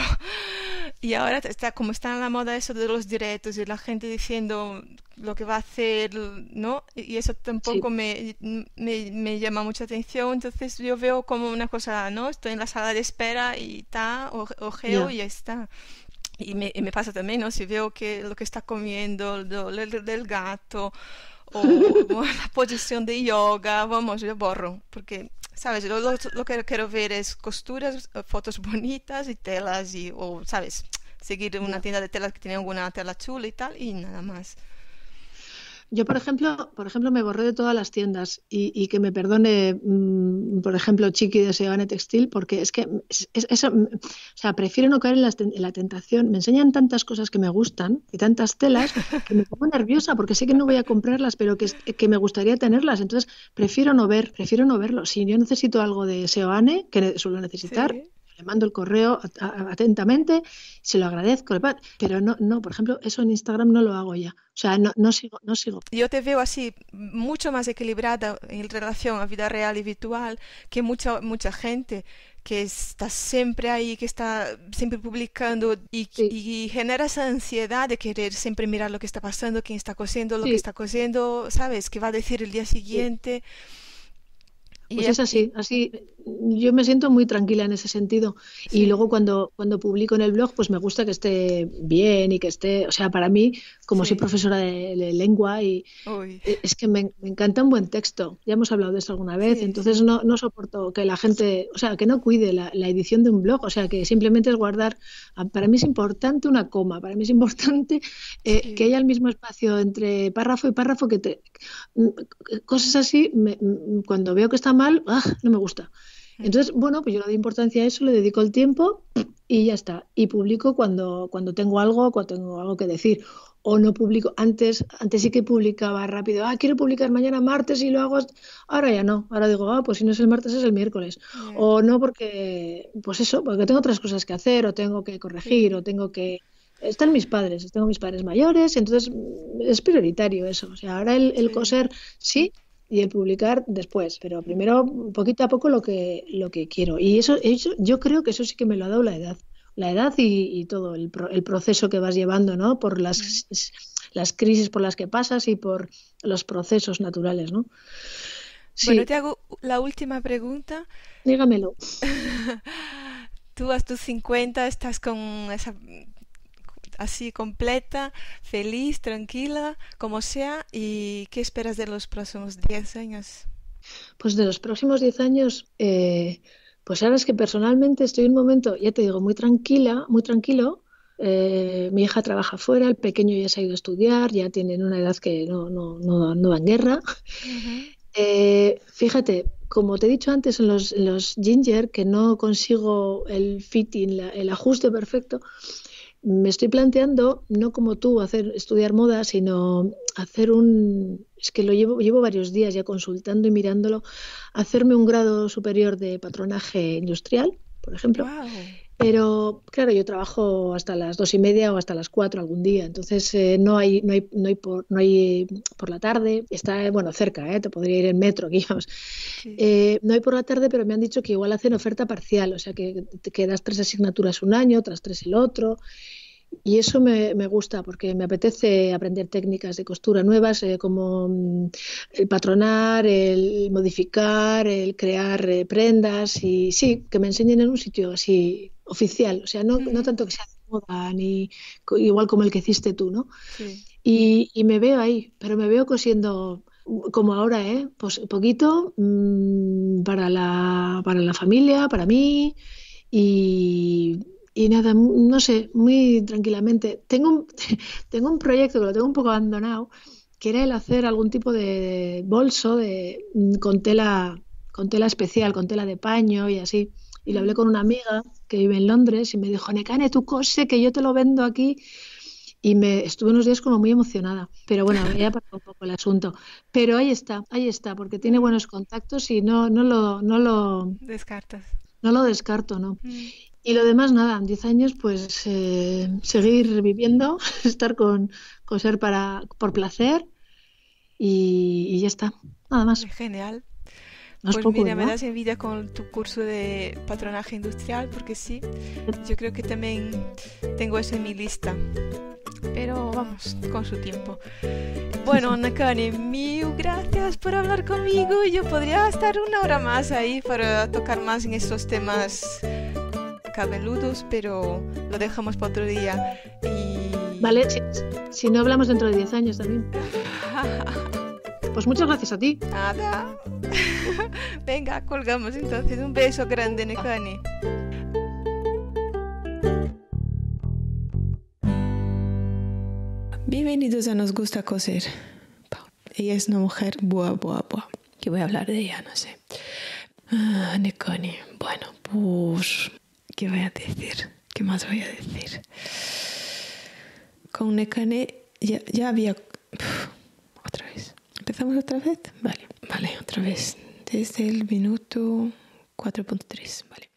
Y ahora está como está en la moda eso de los directos y la gente diciendo lo que va a hacer, ¿no? Y eso tampoco me, me, me, llama mucha atención. Entonces yo veo como una cosa, ¿no? Estoy en la sala de espera y está, ojeo y está. Y me, me, pasa también, ¿no? Si veo que lo que está comiendo, el del gato o, la posición de yoga, vamos, yo borro, porque ¿sabes? Lo, que quiero ver es costuras, eh, fotos bonitas y telas, y, o, ¿sabes? Seguir una tienda de telas que tiene alguna tela chula y tal, y nada más. Yo, por ejemplo, por ejemplo, me borré de todas las tiendas y, que me perdone, mm, por ejemplo, Chiqui de SEOane Textil, porque es que mm, o sea, prefiero no caer en la, tentación. Me enseñan tantas cosas que me gustan y tantas telas que me pongo nerviosa porque sé que no voy a comprarlas, pero que, me gustaría tenerlas. Entonces, prefiero no ver, prefiero no verlo. Si yo necesito algo de Seoane, que suelo necesitar, le mando el correo atentamente, se lo agradezco, pero no, no, por ejemplo, eso en Instagram no lo hago ya. O sea, no, sigo, no sigo. Yo te veo así, mucho más equilibrada en relación a vida real y virtual que mucha, mucha gente que está siempre ahí, que está siempre publicando y, genera esa ansiedad de querer siempre mirar lo que está pasando, quién está cosiendo, lo que está cosiendo, ¿sabes? ¿Qué va a decir el día siguiente? Pues es así, así eh, yo me siento muy tranquila en ese sentido. Y luego cuando, cuando publico en el blog, pues me gusta que esté bien y que esté, o sea, para mí, como soy profesora de, lengua, y e, es que me, encanta un buen texto. Ya hemos hablado de eso alguna vez, entonces no, no, soporto que la gente, o sea, que no cuide la, edición de un blog, o sea, que simplemente es guardar, para mí es importante una coma, para mí es importante eh, que haya el mismo espacio entre párrafo y párrafo, que te, mm, cosas así, mm, cuando veo que están mal, ah, no me gusta. Entonces, bueno, pues yo le doy importancia a eso, le dedico el tiempo y ya está. Y publico cuando, cuando tengo algo, cuando tengo algo que decir. O no publico, antes, antes sí que publicaba rápido, ah, quiero publicar mañana martes y lo hago. Ahora ya no, ahora digo, ah, pues si no es el martes es el miércoles. O no porque, pues eso, porque tengo otras cosas que hacer, o tengo que corregir, o tengo que están mis padres, tengo mis padres mayores, entonces es prioritario eso. O sea, ahora el, coser sí, y el publicar después, pero primero poquito a poco lo que, lo que quiero. Y eso, eso yo creo que eso sí que me lo ha dado la edad. La edad y, todo, el, el, proceso que vas llevando, ¿no? Por las, las crisis por las que pasas y por los procesos naturales, ¿no? Sí. Bueno, te hago la última pregunta. Dígamelo. Tú a tus 50 estás con esa así completa, feliz, tranquila, como sea? ¿Y qué esperas de los próximos 10 años? Pues de los próximos 10 años, eh, pues ahora es que personalmente estoy en un momento, ya te digo, muy tranquila, muy tranquilo. Eh, mi hija trabaja fuera, el pequeño ya se ha ido a estudiar, ya tienen una edad que no, no, no, en guerra. Eh, fíjate, como te he dicho antes en los, ginger, que no consigo el fitting, el ajuste perfecto, me estoy planteando, no como tú, hacer, estudiar moda, sino hacer un, es que lo llevo, llevo varios días ya consultando y mirándolo, hacerme un grado superior de patronaje industrial, por ejemplo. Pero claro, yo trabajo hasta las dos y media o hasta las cuatro algún día, entonces eh, no, hay, no, hay, no, hay por, no hay por la tarde, está bueno cerca, ¿eh? te podría ir en metro, digamos. Eh, no hay por la tarde, pero me han dicho que igual hacen oferta parcial, o sea que, te quedas tres asignaturas un año, otras tres el otro, y eso me, me, gusta porque me apetece aprender técnicas de costura nuevas eh, como mm, el patronar, el modificar, el crear eh, prendas y sí, que me enseñen en un sitio así oficial, o sea, no, mm. tanto que sea de moda, ni igual como el que hiciste tú, ¿no? Y, y, me veo ahí, pero me veo cosiendo mm, como ahora, ¿eh? Pues poquito para, la, para la familia, para mí y y nada, no sé, muy tranquilamente. Tengo un, tengo un proyecto que lo tengo un poco abandonado, que era el hacer algún tipo de bolso de, mm, con, tela, con tela especial, con tela de paño y así. Y lo hablé con una amiga que vive en Londres y me dijo, Necane, tú cose, que yo te lo vendo aquí. Y me estuve unos días como muy emocionada. Pero bueno, ya había un poco el asunto. Pero ahí está, ahí está, porque tiene buenos contactos y no, no, lo, no lo... Descartas. No lo descarto, ¿no? Mm. Y lo demás, nada, 10 años, pues eh, seguir viviendo, estar con ser para, por placer y, ya está, nada más. Pues genial. pues mira, me das envidia con tu curso de patronaje industrial, porque sí, yo creo que también tengo eso en mi lista. Pero vamos, con su tiempo. Bueno, Nakane, mil gracias por hablar conmigo. Yo podría estar una hora más ahí para tocar más en estos temas cabeludos, pero lo dejamos para otro día. Y... Vale, si, no hablamos dentro de 10 años también. Pues muchas gracias a ti. Nada. Venga, colgamos entonces. Un beso grande, Nekani. Bienvenidos a Nos Gusta Coser. Ella es una mujer buah, buah, buah. Que voy a hablar de ella, no sé. Ah, Bueno, pues... ¿Qué voy a decir? ¿Qué más voy a decir? Con Nekane ya, ya había... otra vez. ¿Empezamos otra vez? Vale, vale, otra vez. Desde el minuto 4.3, vale.